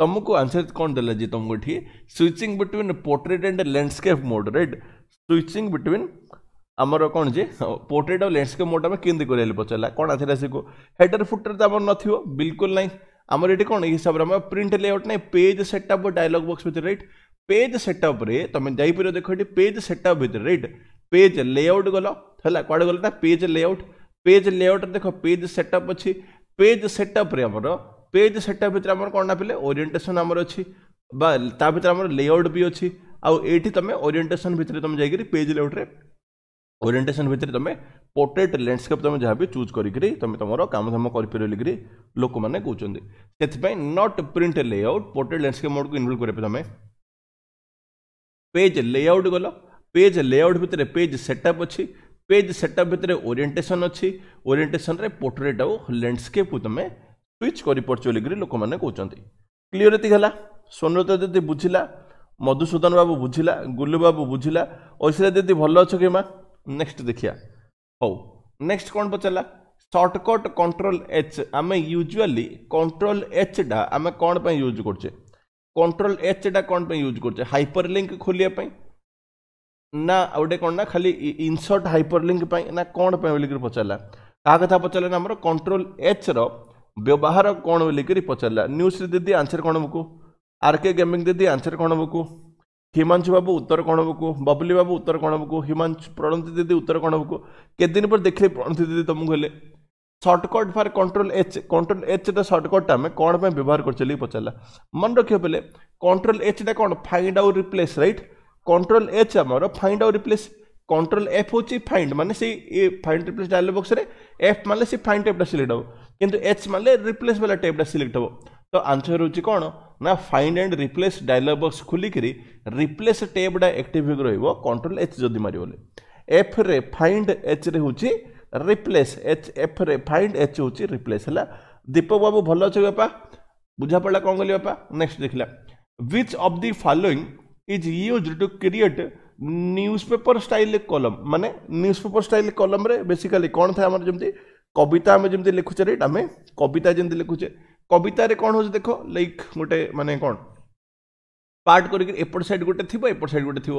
तुमको आंसर कौन देला जी तुमको ठीक switching between portrait and landscape mode right switching between आमर कौन जी पोर्ट्रेट और लैंडस्केप मोड आम केमी कर पचारा कौन आंसर आसो हेडर फुटर तो आम न बिल्कुल ना आमर ये कौन हिसाब से प्रिंट लेआउट ना पेज सेटअप डायलग बक्स भर रईट পেজ সেটঅপরে তুমি যাইপার দেখ এটি পেজ সেটঅপ ভিতরে রাইট পেজ লেআউট গল হল কুয়াড়ে গল না পেজ লেআউট পেজ লেআউটরে দেখ পেজ সেটঅপ অছি পেজ সেটঅপরে আমার পেজ সেটঅপ ভিতরে আমার কোণ না পিলে ওরিয়েন্টেসন আমার অছি বা তা ভিতরে আমার লেআউট বি অছি আউ এইটি তুমি ওরিয়েন্টেসন ভিতরে তুমি যাইকি পেজ লেআউটরে ओरिएंटेशन भितर तुम पोर्ट्रेट लैंडस्केप तुम जहाँ भी चूज कर तुम तुम कम धाम कर लोक मैंने कहते not print layout portrait landscape mode को इनवल्व करें तुम পেজ লেআউট গল পেজ লেআউট ভিতরে পেজ সেটআপ অছি পেজ সেটআপ ভিতরে ওরিয়েন্টেসন অছি ওরিয়েন্টেসনরে পোর্ট্রেট আউ ল্যান্ডস্কেপକୁ তুমি ସୁଇଚ୍ କରିପାରୁଛ ବୋଲିକରି ଲୋକମାନେ କହୁଛନ୍ତି କ୍ଲିଅର ଏତିକି ହେଲା ସ୍ୱର୍ଣ୍ଣତା ଦିଦି ବୁଝିଲା ମଧୁସୂଦନ ବାବୁ ବୁଝିଲା ଗୁଲୁ ବାବୁ ବୁଝିଲା ଐଶ୍ୱର୍ଯ୍ୟା ଦିଦି ଭଲ ଅଛ କି ମା ନେକ୍ସଟ ଦେଖିବା ହଉ ନେକ୍ସଟ କ'ଣ ପଚାରିଲା ସର୍ଟକଟ୍ କଣ୍ଟ୍ରୋଲ ଏଚ୍ ଆମେ ୟୁଜୁଆଲି କଣ୍ଟ୍ରୋଲ ଏଚ୍ଟା ଆମେ କ'ଣ ପାଇଁ ୟୁଜ୍ କରୁଛେ কন্ট্ରୋল ଏଚ୍ ଏଇଟା କ'ଣ ପାଇଁ ୟୁଜ୍ କରୁଛେ ହାଇପର୍ ଲିଙ୍କ୍ ଖୋଲିବା ପାଇଁ ନା ଆଉ ଗୋଟେ କ'ଣ ନା ଖାଲି ଇନସର୍ଟ ହାଇପର୍ ଲିଙ୍କ୍ ପାଇଁ ନା କ'ଣ ପାଇଁ ବୋଲିକରି ପଚାରିଲା କାହା କଥା ପଚାରିଲା ନା ଆମର କଣ୍ଟ୍ରୋଲ ଏଚ୍ର ବ୍ୟବହାର କ'ଣ ବୋଲିକରି ପଚାରିଲା ନ୍ୟୁଜ୍ରେ ଦିଦି ଆନ୍ସର୍ କ'ଣ ଆମକୁ ଆର୍ କେ ଗେମିଂ ଦିଦି ଆନ୍ସର୍ କ'ଣ ଆମକୁ ହିମାଂଶୁ ବାବୁ ଉତ୍ତର କ'ଣ ହବକୁ ବବୁଲି ବାବୁ ଉତ୍ତର କ'ଣ ହବକୁ ହିମାଂଶୁ ପ୍ରଣତି ଦିଦି ଉତ୍ତର କ'ଣ ହବକୁ କେତେ ଦିନ ପରେ ଦେଖିଲେ ପ୍ରଣତି ଦିଦି ତୁମକୁ ହେଲେ shortcut for control H control ଏଚ୍ଟା ସର୍ଟକଟ୍ଟା ଆମେ କ'ଣ ପାଇଁ ବ୍ୟବହାର କରୁଛେ ବୋଲି ପଚାରିଲା ମନେ ରଖିବା ବେଲେ କଣ୍ଟ୍ରୋଲ ଏଚ୍ଟା କ'ଣ ଫାଇଣ୍ଡ ଆଉ ରିପ୍ଲେସ୍ ରାଇଟ୍ କଣ୍ଟ୍ରୋଲ ଏଚ୍ ଆମର ଫାଇଣ୍ଡ ଆଉ ରିପ୍ଲେସ୍ କଣ୍ଟ୍ରୋଲ ଏଫ୍ ହେଉଛି ଫାଇଣ୍ଡ ମାନେ ସେଇ ଫାଇଣ୍ଡ ରିପ୍ଲେସ୍ ଡାଇଲ ବକ୍ସରେ ଏଫ୍ ମାନେ ସେ ଫାଇଣ୍ଡ ଟାଇପ୍ଟା ସିଲେକ୍ଟ ହେବ କିନ୍ତୁ ଏଚ୍ ମାନେ ରିପ୍ଲେସ୍ ବାଲା ଟାଇପ୍ଟା ସିଲେକ୍ଟ ହେବ ତ ଆନ୍ସର୍ ହେଉଛି କ'ଣ ନା find and replace dialog box ଖୋଲିକିରି ରିପ୍ଲେସ୍ ଟାଇପ୍ଟା ଆକ୍ଟିଭ୍ ହେଇକି ରହିବ କଣ୍ଟ୍ରୋଲ ଏଚ୍ ଯଦି ମାରିବ ଏଫ୍ରେ ଫାଇଣ୍ଡ ଏଚ୍ରେ ହେଉଛି ରିପ୍ଲେସ୍ ଏଚ୍ ଏଫ୍ରେ ଫାଇଣ୍ଡ ଏଚ୍ ହେଉଛି ରିପ୍ଲେସ୍ ହେଲା ଦୀପକ ବାବୁ ଭଲ ଅଛ ବାପା ବୁଝା ପଡ଼ିଲା କ'ଣ କହିଲି ବାପା ନେକ୍ସଟ ଦେଖିଲା which of the following is use to create newspaper style column ମାନେ ନ୍ୟୁଜ୍ ପେପର ଷ୍ଟାଇଲ୍ କଲମ୍ରେ ବେସିକାଲି କ'ଣ ଥାଏ ଆମର ଯେମିତି କବିତା ଆମେ ଯେମିତି ଲେଖୁଛେ ରାଇଟ୍ ଆମେ କବିତା ଯେମିତି ଲେଖୁଛେ କବିତାରେ କ'ଣ ହେଉଛି ଦେଖ ଲାଇକ୍ ଗୋଟେ ମାନେ କ'ଣ ପାର୍ଟ କରିକି ଏପଟ ସାଇଡ୍ ଗୋଟେ ଥିବ ଏପଟ ସାଇଡ୍ ଗୋଟେ ଥିବ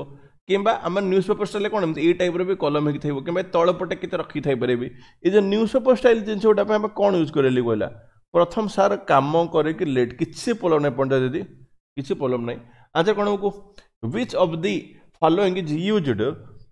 କିମ୍ବା ଆମ ନ୍ୟୁଜ୍ ପେପର୍ ଷ୍ଟାଇଲ୍ରେ କ'ଣ ଏମିତି ଏଇ ଟାଇପ୍ର ବି କଲମ ହେଇକି ଥିବ କିମ୍ବା ତଳପଟେ କେତେ ରଖିଥାଇପାରିବି ଏ ଯେଉଁ ନ୍ୟୁଜ୍ ପେପର୍ ଷ୍ଟାଇଲ୍ ଜିନିଷ ଗୁଡ଼ା ପାଇଁ ଆମେ କ'ଣ ୟୁଜ୍ କରିଲି କହିଲା ପ୍ରଥମ ସାର୍ କାମ କରିକି ଲେଟ୍ କିଛି ପ୍ରୋବ୍ଲେମ୍ ନାହିଁ ପଣ୍ଡା ଦିଦି କିଛି ପ୍ରୋବ୍ଲେମ୍ ନାହିଁ ଆଚ୍ଛା କ'ଣ ଆମକୁ which of the following is used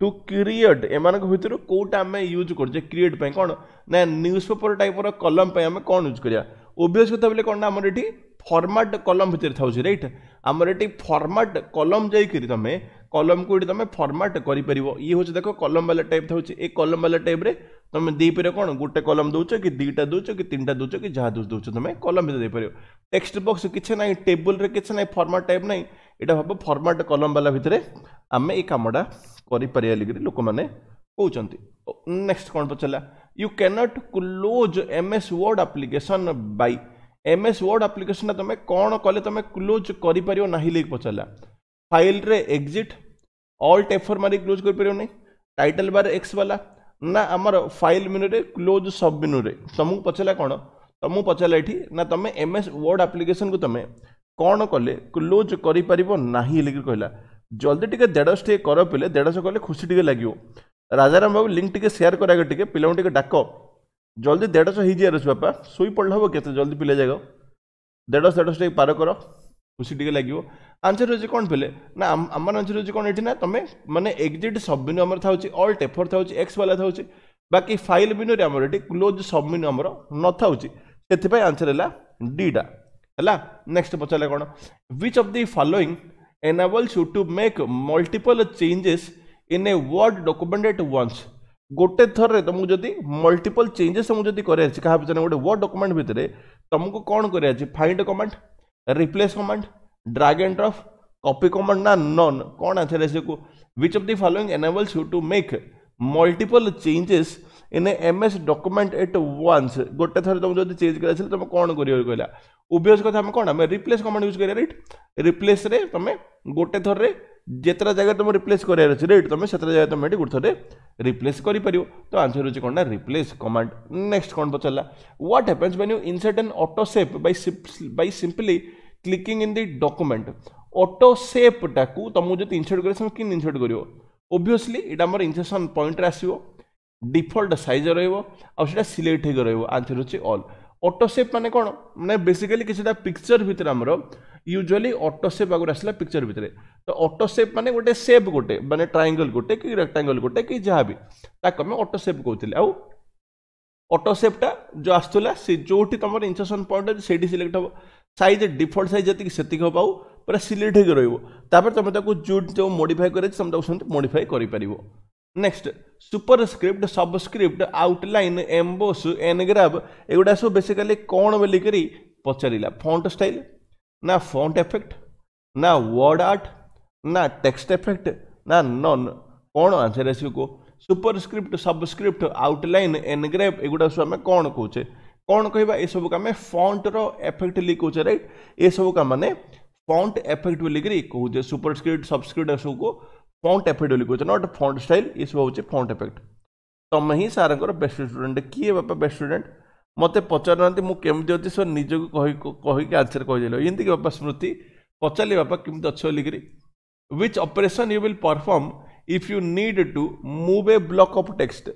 to create ଏମାନଙ୍କ ଭିତରୁ କେଉଁଟା ଆମେ ୟୁଜ୍ କରୁଛେ କ୍ରିଏଟ୍ ପାଇଁ କ'ଣ ନା ନ୍ୟୁଜ୍ ପେପର୍ ଟାଇପ୍ର କଲମ ପାଇଁ ଆମେ କ'ଣ ୟୁଜ୍ କରିବା ଓଭିୟସ୍ କଥା ବୋଲେ କ'ଣ ନା ଆମର ଏଠି ଫର୍ମାଟ୍ କଲମ ଭିତରେ ଥାଉଛି ରାଇଟ୍ ଆମର ଏଠି ଫର୍ମାଟ୍ କଲମ ଯାଇକରି ତୁମେ कलम को तुम फर्माट कर ये हूँ देख कलम वाला टाइप था कलम बाला टाइप तुम दीपर कौन गोटे कलम दौच कि दुईटा दौच कि तीन टा दौ कि जहाँ दौ तुम कलम भी देपर टेक्सट बक्स किसी ना टेबुल किसी ना फर्माट टाइप ना यहाँ हम फर्माट कलम बाला भितर आम ये कमटा कर लोक मैंने कहते नेक्स्ट कौन पचारा you cannot close M S Word application by M S Word application तुम कौन कले तुम क्लोज कर पचारा फाइल रे एक्जिट অল ট্যাব ফর মারি ক্লোজ করিপারিব না টাইটেল বার এক্স বালা না আমার ফাইল মেনুরে ক্লোজ সব মেনুরে তোমাকে পচারা কোণ তোমাকে পচারা এটি না তুমি এমএস ওয়ার্ড আপ্লিকেশন কু তুমি কোণ কলে ক্লোজ করিপারিব না লিখি কহিলা জলদি টিকে দেড়শ টিকে কর পিলে দেড়শ কলে খুশি টিকে লাগিব রাজারাম বাবু লিঙ্ক টিকে সেয়ার করা টিকে পিলা টিকে ডাক জলদি দেড়শ হয়ে যাই বাপা শুই পড়লে হব কেতে জলদি পিলে যাক দেড়শ দেড়শ টিকে পার কর ଖୁସି ଟିକେ ଲାଗିବ ଆନ୍ସର ହେଉଛି କ'ଣ ପିଲେ ନା ଆମର ଆନ୍ସର ହେଉଛି କ'ଣ ଏଠି ନା ତୁମେ ମାନେ ଏକ୍ଜିଟ୍ ସବମିନୁ ଆମର ଥାଉଛି ଅଲ୍ଟ ଏଫର୍ ଥାଉଛି ଏକ୍ସ ବାଲା ଥାଉଛି ବାକି ଫାଇଲ୍ ମିନୁରେ ଆମର ଏଠି କ୍ଲୋଜ୍ ସବମିନୁ ଆମର ନଥାଉଛି ସେଥିପାଇଁ ଆନ୍ସର ହେଲା ଡିଟା ହେଲା ନେକ୍ସଟ ପଚାରିଲା କ'ଣ which of the following enables you to make multiple changes in a Word document at once ଗୋଟେ ଥରରେ ତୁମକୁ ଯଦି ମଲ୍ଟିପଲ୍ ଚେଞ୍ଜେସ୍ ତୁମକୁ ଯଦି କରାଯାଇଛି କାହା ଭିତରେ ଗୋଟେ ୱାର୍ଡ଼ ଡକୁମେଣ୍ଟ ଭିତରେ ତୁମକୁ କ'ଣ କରାଯାଇଛି find command replace command drag and drop copy command ना नॉन कौन आंसर है इसको which of the following enables you to make multiple changes in M document at once गोटे थर तुम जो चेज कर तुम कौन कर ଉଭୟ କଥା ଆମେ କ'ଣ ଆମେ ରିପ୍ଲେସ୍ କମାଣ୍ଡ ୟୁଜ୍ କରିବା ରାଇଟ୍ ରିପ୍ଲେସ୍ରେ ତୁମେ ଗୋଟେ ଥରରେ ଯେତେଟା ଜାଗାରେ ତୁମେ ରିପ୍ଲେସ୍ କରିବାର ଅଛି ରାଇଟ୍ ତୁମେ ସେତେଟା ଜାଗାରେ ତୁମେ ଏଠି ଗୋଟେ ଥରରେ ରିପ୍ଲେସ୍ କରିପାରିବ ତ ଆନ୍ସର ହେଉଛି କ'ଣ ନା ରିପ୍ଲେସ୍ କମାଣ୍ଡ ନେକ୍ସଟ କ'ଣ ପଚାରିଲା what happens when you insert an auto shape by by simply clicking in the document auto ସେପ୍ଟାକୁ ତୁମକୁ ଯଦି ଇନସର୍ଟ କରିବ ତୁମେ କେମିତି ଇନସର୍ଟ କରିବ ଓଭିଅସଲି ଏଇଟା ଆମର ଇନସର୍ସନ୍ ପଏଣ୍ଟରେ ଆସିବ ডিফল্ট সাইজ রহব আসলে সিলেক্ট হয়ে রহব আনসর হচ্ছে অল ଅଟୋସେପ୍ ମାନେ କ'ଣ ମାନେ ବେସିକାଲି କିଛିଟା ପିକ୍ଚର ଭିତରେ ଆମର ୟୁଜୁଆଲି ଅଟୋସେପ୍ ଆଗରୁ ଆସିଲା ପିକ୍ଚର ଭିତରେ ତ ଅଟୋସେପ୍ ମାନେ ଗୋଟେ ସେପ୍ ଗୋଟେ ମାନେ ଟ୍ରାଏଙ୍ଗଲ୍ ଗୋଟେ କି ରେକ୍ଟାଙ୍ଗଲ୍ ଗୋଟେ କି ଯାହା ବି ତାକୁ ଆମେ ଅଟୋସେପ୍ କହୁଥିଲେ ଆଉ ଅଟୋସେପ୍ଟା ଯେଉଁ ଆସୁଥିଲା ସେ ଯେଉଁଠି ତୁମର ଇନସେସନ୍ ପଏଣ୍ଟ ଅଛି ସେଇଠି ସିଲେକ୍ଟ ହେବ ସାଇଜ୍ ଡିଫଲ୍ଟ ସାଇଜ୍ ଯେତିକି ସେତିକି ହେବ ଆଉ ପୁରା ସିଲେକ୍ଟ ହେଇକି ରହିବ ତାପରେ ତୁମେ ତାକୁ ଯେଉଁ ଯେଉଁ ମୋଡ଼ିଫାଏ କରିଛି ତୁମେ ତାକୁ ସେମିତି ମୋଡ଼ିଫାଏ କରିପାରିବ next superscript subscript outline emboss engrave एगुड़ा सब बेसिकाली कौन बोलिक पचारा फंट स्टाइल ना फंट एफेक्ट ना वर्ड आर्ट ना टेक्स्ट एफेक्ट ना नन कौन आंसर आस सुपरस्क्रिप्ट सबस्क्रिप्ट आउटलाइन एनग्राफ एगुड़ा सब आम कौन कौचे कौन कह सबू आम फंटर एफेक्ट बोली कौचे रईट ये सब का मैंने फंट एफेक्ट बोलिक कहे सुपरस्क्रिप्ट सबस्क्रिप्ट सबको ଫଣ୍ଟ ଏଫେକ୍ଟ ବୋଲି କହୁଛେ ନଟ୍ ଫଣ୍ଟ ଷ୍ଟାଇଲ୍ ଏସବୁ ହେଉଛି ଫଣ୍ଟ ଏଫେକ୍ଟ ତମେ ହିଁ ସାର୍ଙ୍କର ବେଷ୍ଟ ଷ୍ଟୁଡେଣ୍ଟ କିଏ ବାପା ବେଷ୍ଟ ଷ୍ଟୁଡେଣ୍ଟ ମୋତେ ପଚାରୁନାହାନ୍ତି ମୁଁ କେମିତି ଅଛି ସାର୍ ନିଜକୁ କହି କହିକି ଆନ୍ସର୍ କହିଦେଲେ ଏମିତିକି ବାପା ସ୍ମୃତି ପଚାରିଲେ ବାପା କେମିତି ଅଛ ବୋଲିକିରି which operation you will perform if you need to move a block of text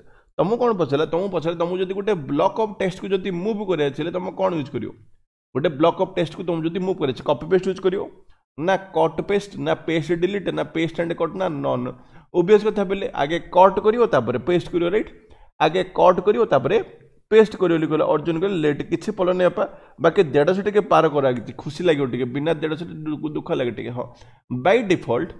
ତୁମକୁ କ'ଣ ପଚାରିଲା ତୁମକୁ ପଚାରିଲା ତୁମକୁ ଯଦି ଗୋଟେ ବ୍ଲକ୍ ଅଫ୍ ଟେକ୍ସଟକୁ ଯଦି ମୁଭ୍ କରିବାର ଥିଲେ ତୁମେ କ'ଣ ୟୁଜ୍ କରିବ ଗୋଟେ ବ୍ଲକ୍ ଅଫ୍ ଟେକ୍ସଟକୁ ତୁମକୁ ଯଦି ମୁଭ୍ କରିଛି କପି ପେଷ୍ଟ ୟୁଜ୍ କରିବ ना कट पेस्ट ना पेस्ट डिलीट ना पेस्ट एंड कट ना नन ओबियस कथा बोले आगे कट कर पेस्ट कर रईट आगे कट कर पेस्ट कर अर्जुन कहले लेट किसी पल नहीं अपा बाकी देढ़श टे पार करागी खुशी लगे टे बिना देढ़श दुख लगे टे हाँ बै डिफल्ट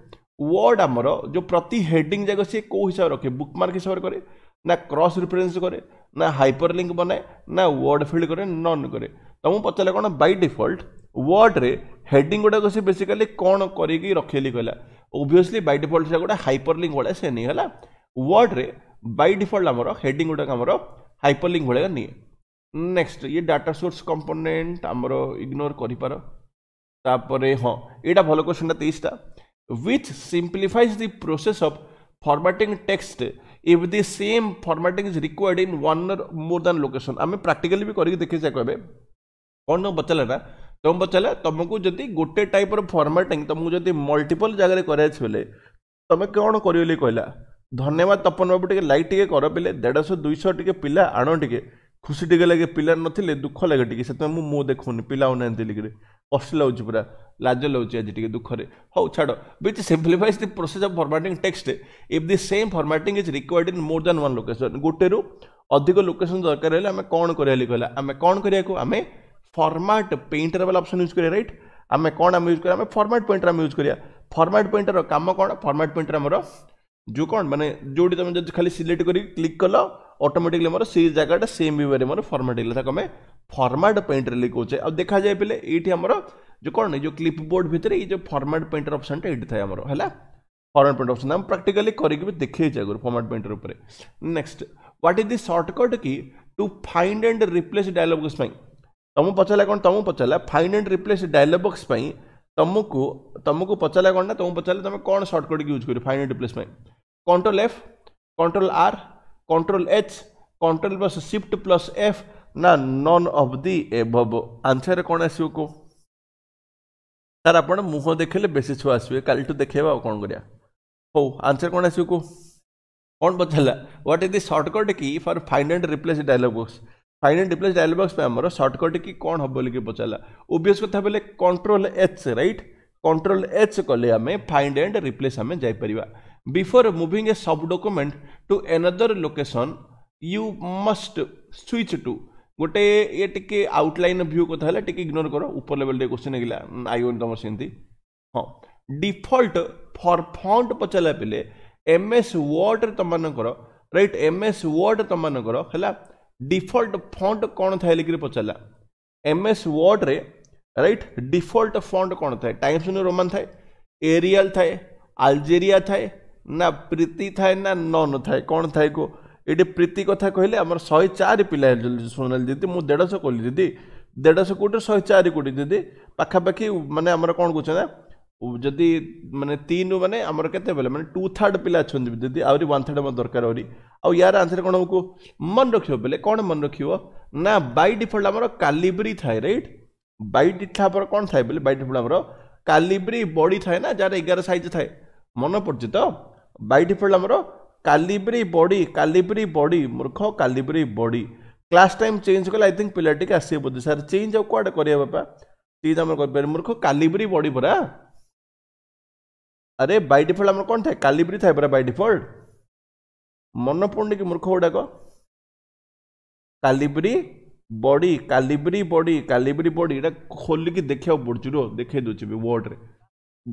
वर्ड आमर जो प्रति हेडिंग जाक सी कौ हिसाब रखे बुकमार्क हिसाब से ना क्रस रिफरेन्स कै ना हाइपर लिंक बनाए ना वर्ड फिल्ड कै नन करे तुमको पचारे कौन बै डिफल्ट वर्ड वर्ड्रे हेडिंग गुड़ाक से बेसिकाली कौन करके रखेली कहला ओभीयसली बै डिफल्ट से गोटे हाइपर लिंक भाया से नहीं है वर्ड्रे बै डिफल्ट आमर हेडिंग गुड़ाक आमर हाइपर लिंक भाया नहीं नेक्स्ट ये डाटा सोर्स कंपोनेंट आमर इग्नोर कर तापर हाँ यहाँ भल क्वेश्चन तेईसटा which simplifies the process of formatting text if the same formatting is required in one or more than location आम practically भी करके देखे जाए कहे कौन बचल ना ତୁମ ପଚାରିଲା ତୁମକୁ ଯଦି ଗୋଟେ ଟାଇପ୍ର ଫର୍ମାଟିଂ ତୁମକୁ ଯଦି ମଲ୍ଟିପଲ୍ ଜାଗାରେ କରାଇଛି ବୋଲେ ତୁମେ କ'ଣ କରିବ ବୋଲି କହିଲା ଧନ୍ୟବାଦ ତପନ ବାବୁ ଟିକେ ଲାଇକ୍ ଟିକେ କର ପିଲେ ଦେଢ଼ଶହ ଦୁଇଶହ ଟିକେ ପିଲା ଆଣ ଟିକେ ଖୁସି ଟିକେ ଲାଗେ ପିଲା ନଥିଲେ ଦୁଃଖ ଲାଗେ ଟିକେ ସେଥିପାଇଁ ମୁଁ ମୁଁ ଦେଖୁନି ପିଲା ଆଉନାହାନ୍ତି ଲିଗରେ କଷ୍ଟ ଲାଗୁଛି ପୁରା ଲାଜ ଲାଗୁଛି ଆଜି ଟିକେ ଦୁଃଖରେ ହଉ ଛାଡ଼ which simplifies the process of formatting text if the same formatting is required in more than one location ଗୋଟେରୁ ଅଧିକ ଲୋକେସନ୍ ଦରକାର ହେଲେ ଆମେ କ'ଣ କରିବା ବୋଲି କହିଲା ଆମେ କ'ଣ କରିବାକୁ ଆମେ फर्माट पेंटर वाला अप्सन यूज करिया रईट आम कौन आम यूज करिया फर्माट पेंटर आम यूज कराया फर्माट पेंटर काम कौन फर्माट पेंटर आम जो कौन मैंने जो तुम जब खाली सिलेक्ट कर क्लिक कल अटोमेटिकली मोर से जगह सेम वे मोर फर्माट होगा आम फर्माट पेंटर लिख कहे आ देखा जाए पहले ये आमर जो कौन जो क्लिप बोर्ड भितर ये जो फर्माट पेंटर अप्सन ये था है फर्माट पेंटर अप्सन आम प्राक्टिकाली करके देखे आगे फर्माट पेंटर उपर next what is the shortcut key to find and replace dialog तुमको पचारा कौन तुमको पचारा फाइन एंड रिप्लेस डायलग तुमको तुमको पचारा कौन ना तुमको पचारे तुम कौन सर्टकट यूज कर find and replace control F control R control H control plus shift plus F ना none of the above answer कौन आस सर आप मुह देखे बेसी छुआ आसवे कल टू देखे कौन कराया हो आंसर कौन आस कौन पचारा what is the shortcut key for find and replace dialog box find and replace dialog box में आमर सर्टकट कि कौन हम बोलिए पचारा ओबियस क्या बोले control H right control H कले आम फाइंड एंड रिप्लेस आम जापर before moving a subdocument to another location you must switch to गोटे ये टी आउटलाइन भ्यू कथा टी इग्नोर कर उपर लेवल क्वेश्चन है ओन तुम सेमती हाँ डिफल्ट फर फंड पचारा बेले एम एस वर्ड तुमको रईट एम एस वर्ड तुमको है ডিফল্ট ଫଣ୍ଟ କ'ଣ ଥାଏ ଲେଖିକି ପଚାରିଲା ଏମ୍ ଏସ୍ ୱାର୍ଡ଼ରେ ରାଇଟ୍ ଡିଫଲ୍ଟ ଫଣ୍ଟ କ'ଣ ଥାଏ ଟାଇମ୍ସ ନ୍ୟୁ ରୋମାନ୍ ଥାଏ ଏରିଆଲ ଥାଏ ଆଲଜେରିଆ ଥାଏ ନା ପ୍ରୀତି ଥାଏ ନା ନନ୍ ଥାଏ କ'ଣ ଥାଏ କୁହ ଏଠି ପ୍ରୀତି କଥା କହିଲେ ଆମର ଶହେ ଚାରି ପିଲା ଶୁଣିଲି ଦିଦି ମୁଁ ଦେଢ଼ଶହ କହିଲି ଦିଦି ଦେଢ଼ଶହ କୋଟିରୁ ଶହେ ଚାରି କୋଟି ଦିଦି ପାଖାପାଖି ମାନେ ଆମର କ'ଣ କହୁଛନ୍ତି ନା ଯଦି ମାନେ ତିନିରୁ ମାନେ ଆମର କେତେ ବେଲେ ମାନେ ଟୁ ଥାର୍ଡ଼ ପିଲା ଅଛନ୍ତି ଯଦି ଆହୁରି ୱାନ୍ ଥାର୍ଡ଼ ଆମର ଦରକାର ଆହୁରି ଆଉ ୟାର ଆନ୍ସର୍ କ'ଣ ଆମକୁ ମନେ ରଖିବ ବେଲେ କ'ଣ ମନେ ରଖିବ ନା ବାଇ ଡିଫଲ୍ଟ ଆମର କାଲିବ୍ରି ଥାଏ ରାଇଟ୍ ବାଇ ଡିଫଲ୍ଟ ଆମର କ'ଣ ଥାଏ ବେଲେ ବାଇ ଡିଫଲ୍ଟ ଆମର କାଲିବ୍ରି ବଡ଼ି ଥାଏ ନା ଯାହାର ଏଗାର ସାଇଜ୍ ଥାଏ ମନେ ପଡ଼ୁଛି ତ ବାଇ ଡିଫଲ୍ଟ ଆମର କାଲିବ୍ରି ବଡ଼ି କାଲିବ୍ରି ବଡ଼ି ମୂର୍ଖ Calibri body class time change କଲେ ଆଇ ଥିଙ୍କ୍ ପିଲା ଟିକେ ଆସିବେ ବୋଧେ ସାର୍ ଚେଞ୍ଜ ଆଉ କୁଆଡ଼େ କରିବା ବାପା ଚେଞ୍ଜ ଆମର କରିପାରିବେ ମୂର୍ଖ କାଲିବ୍ରି ବଡ଼ି ପରା ଆରେ ବାଇ ଡିଫଲ୍ଟ ଆମର କ'ଣ ଥାଏ କାଲିବ୍ରି ଥାଏ ପରା ବାଇ ଡିଫଲ୍ଟ ମନ ପଡ଼ୁନି କି ମୂର୍ଖ ଗୁଡ଼ାକ Calibri body Calibri body Calibri body ଏଇଟା ଖୋଲିକି ଦେଖିବାକୁ ପଡ଼ୁଛି ରୁହ ଦେଖେଇ ଦେଉଛି ବି ୱାର୍ଡ଼ରେ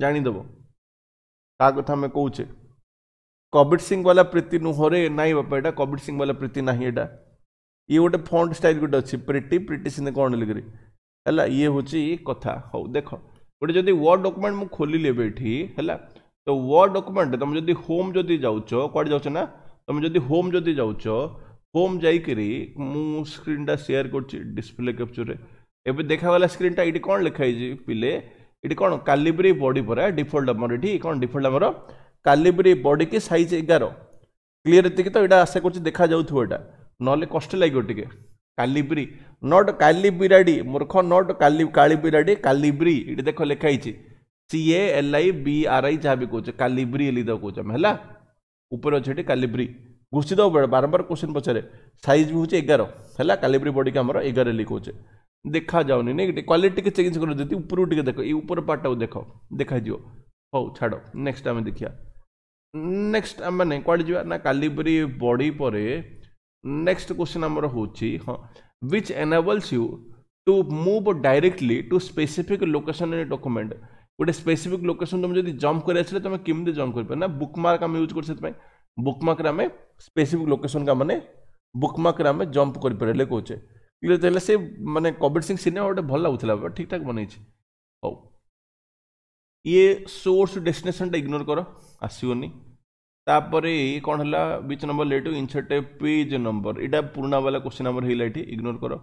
ଜାଣିଦେବ ତା କଥା ଆମେ କହୁଛେ କବିର ସିଂ ବାଲା ପ୍ରୀତି ନୁହଁରେ ନାହିଁ ବାପା ଏଇଟା କବିର ସିଂ ବାଲା ପ୍ରୀତି ନାହିଁ ଏଇଟା ଇଏ ଗୋଟେ ଫଣ୍ଡ ଷ୍ଟାଇଲ୍ ଗୋଟେ ଅଛି ପ୍ରିଟି ପ୍ରିଟି ସିନେ କ'ଣ ଲେଖିକିରି ହେଲା ଇଏ ହେଉଛି କଥା ହଉ ଦେଖ ଗୋଟେ ଯଦି ୱାର୍ଡ଼ ଡକ୍ୟୁମେଣ୍ଟ ମୁଁ ଖୋଲିଲି ଏବେ ଏଠି ହେଲା ତ ୱାର୍ଡ଼ ଡକୁମେଣ୍ଟ ତୁମେ ଯଦି ହୋମ୍ ଯଦି ଯାଉଛ କୁଆଡ଼େ ଯାଉଛ ନା ତୁମେ ଯଦି ହୋମ୍ ଯଦି ଯାଉଛ ହୋମ୍ ଯାଇକରି ମୁଁ ସ୍କ୍ରିନ୍ଟା ସେୟାର କରୁଛି ଡିସପ୍ଲେ କ୍ୟାପଚର୍ରେ ଏବେ ଦେଖାଗଲା ସ୍କ୍ରିନ୍ଟା ଏଇଠି କ'ଣ ଲେଖା ହେଇଛି ପିଲେ ଏଠି କ'ଣ କାଲିବ୍ରି ବଡ଼ି ପରା ଡିଫଲ୍ଟ ଆମର ଏଠି କ'ଣ ଡିଫଲ୍ଟ ଆମର କାଲିବ୍ରି ବଡ଼ିକି ସାଇଜ୍ ଏଗାର କ୍ଲିଅର୍ ଏତିକି ତ ଏଇଟା ଆଶା କରୁଛି ଦେଖାଯାଉଥିବ ଏଇଟା ନହେଲେ କଷ୍ଟ ଲାଗିବ ଟିକେ କାଲିବ୍ରି ନଟ୍ କାଲିବିରାଡ଼ି ମୂର୍ଖ ନଟ୍ କାଲି କାଳିବିରାଡ଼ି କାଲିବ୍ରି ଏଠି ଦେଖ ଲେଖା ହେଇଛି C L I B R आई जहाँ भी कौच कालिब्री एलिद कौच आम है अच्छे कालिब्री घुसी दब बारंबार क्वेश्चन पचारे सैज भी हूँ एगार है कालिब्री बड़ी के आमर एगार एलि कौचे देखा जाऊनि नहीं क्वाटे चेज कर उपरू टे देख ये उपर पार्टा देख देखा हाउ छाड़ नेक्स्ट आम देखा नेक्स्ट मैंने कल जी ना कालिब्री बड़ी पर नेक्स्ट क्वेश्चन आमर हो which enables you to move directly to specific location in document ଗୋଟେ ସ୍ପେସିଫିକ୍ ଲୋକେସନ୍ ତୁମେ ଯଦି ଜମ୍ପ କରି ଆସିଲେ ତୁମେ କେମିତି ଜମ୍ପ କରିପାରିବ ନା ବୁକ୍ ମାର୍କ ଆମେ ୟୁଜ୍ କରୁ ସେଥିପାଇଁ ବୁକ୍ ମାର୍କରେ ଆମେ ସ୍ପେସିଫିକ୍ ଲୋକେସନ୍କୁ ଆମେ ବୁକ୍ ମାର୍କରେ ଆମେ ଜମ୍ପ କରିପାରିଲେ କହୁଛେ କ୍ଲିୟର୍ ତାହେଲେ ସେ ମାନେ କବିର ସିଂ ସିନେମା ଗୋଟେ ଭଲ ଲାଗୁଥିଲା ଠିକ୍ ଠାକ୍ ବନେଇଛି ହଉ ଇଏ ସୋର୍ସ ଡେଷ୍ଟିନେସନ୍ଟା ଇଗ୍ନୋର କର ଆସିବନି ତାପରେ କ'ଣ ହେଲା which number let insert page number ଏଇଟା ପୁରୁଣା ବାଲା କ୍ୱେଶ୍ଚିନ୍ ଆମର ହେଇଲା ଏଠି ଇଗ୍ନୋର କର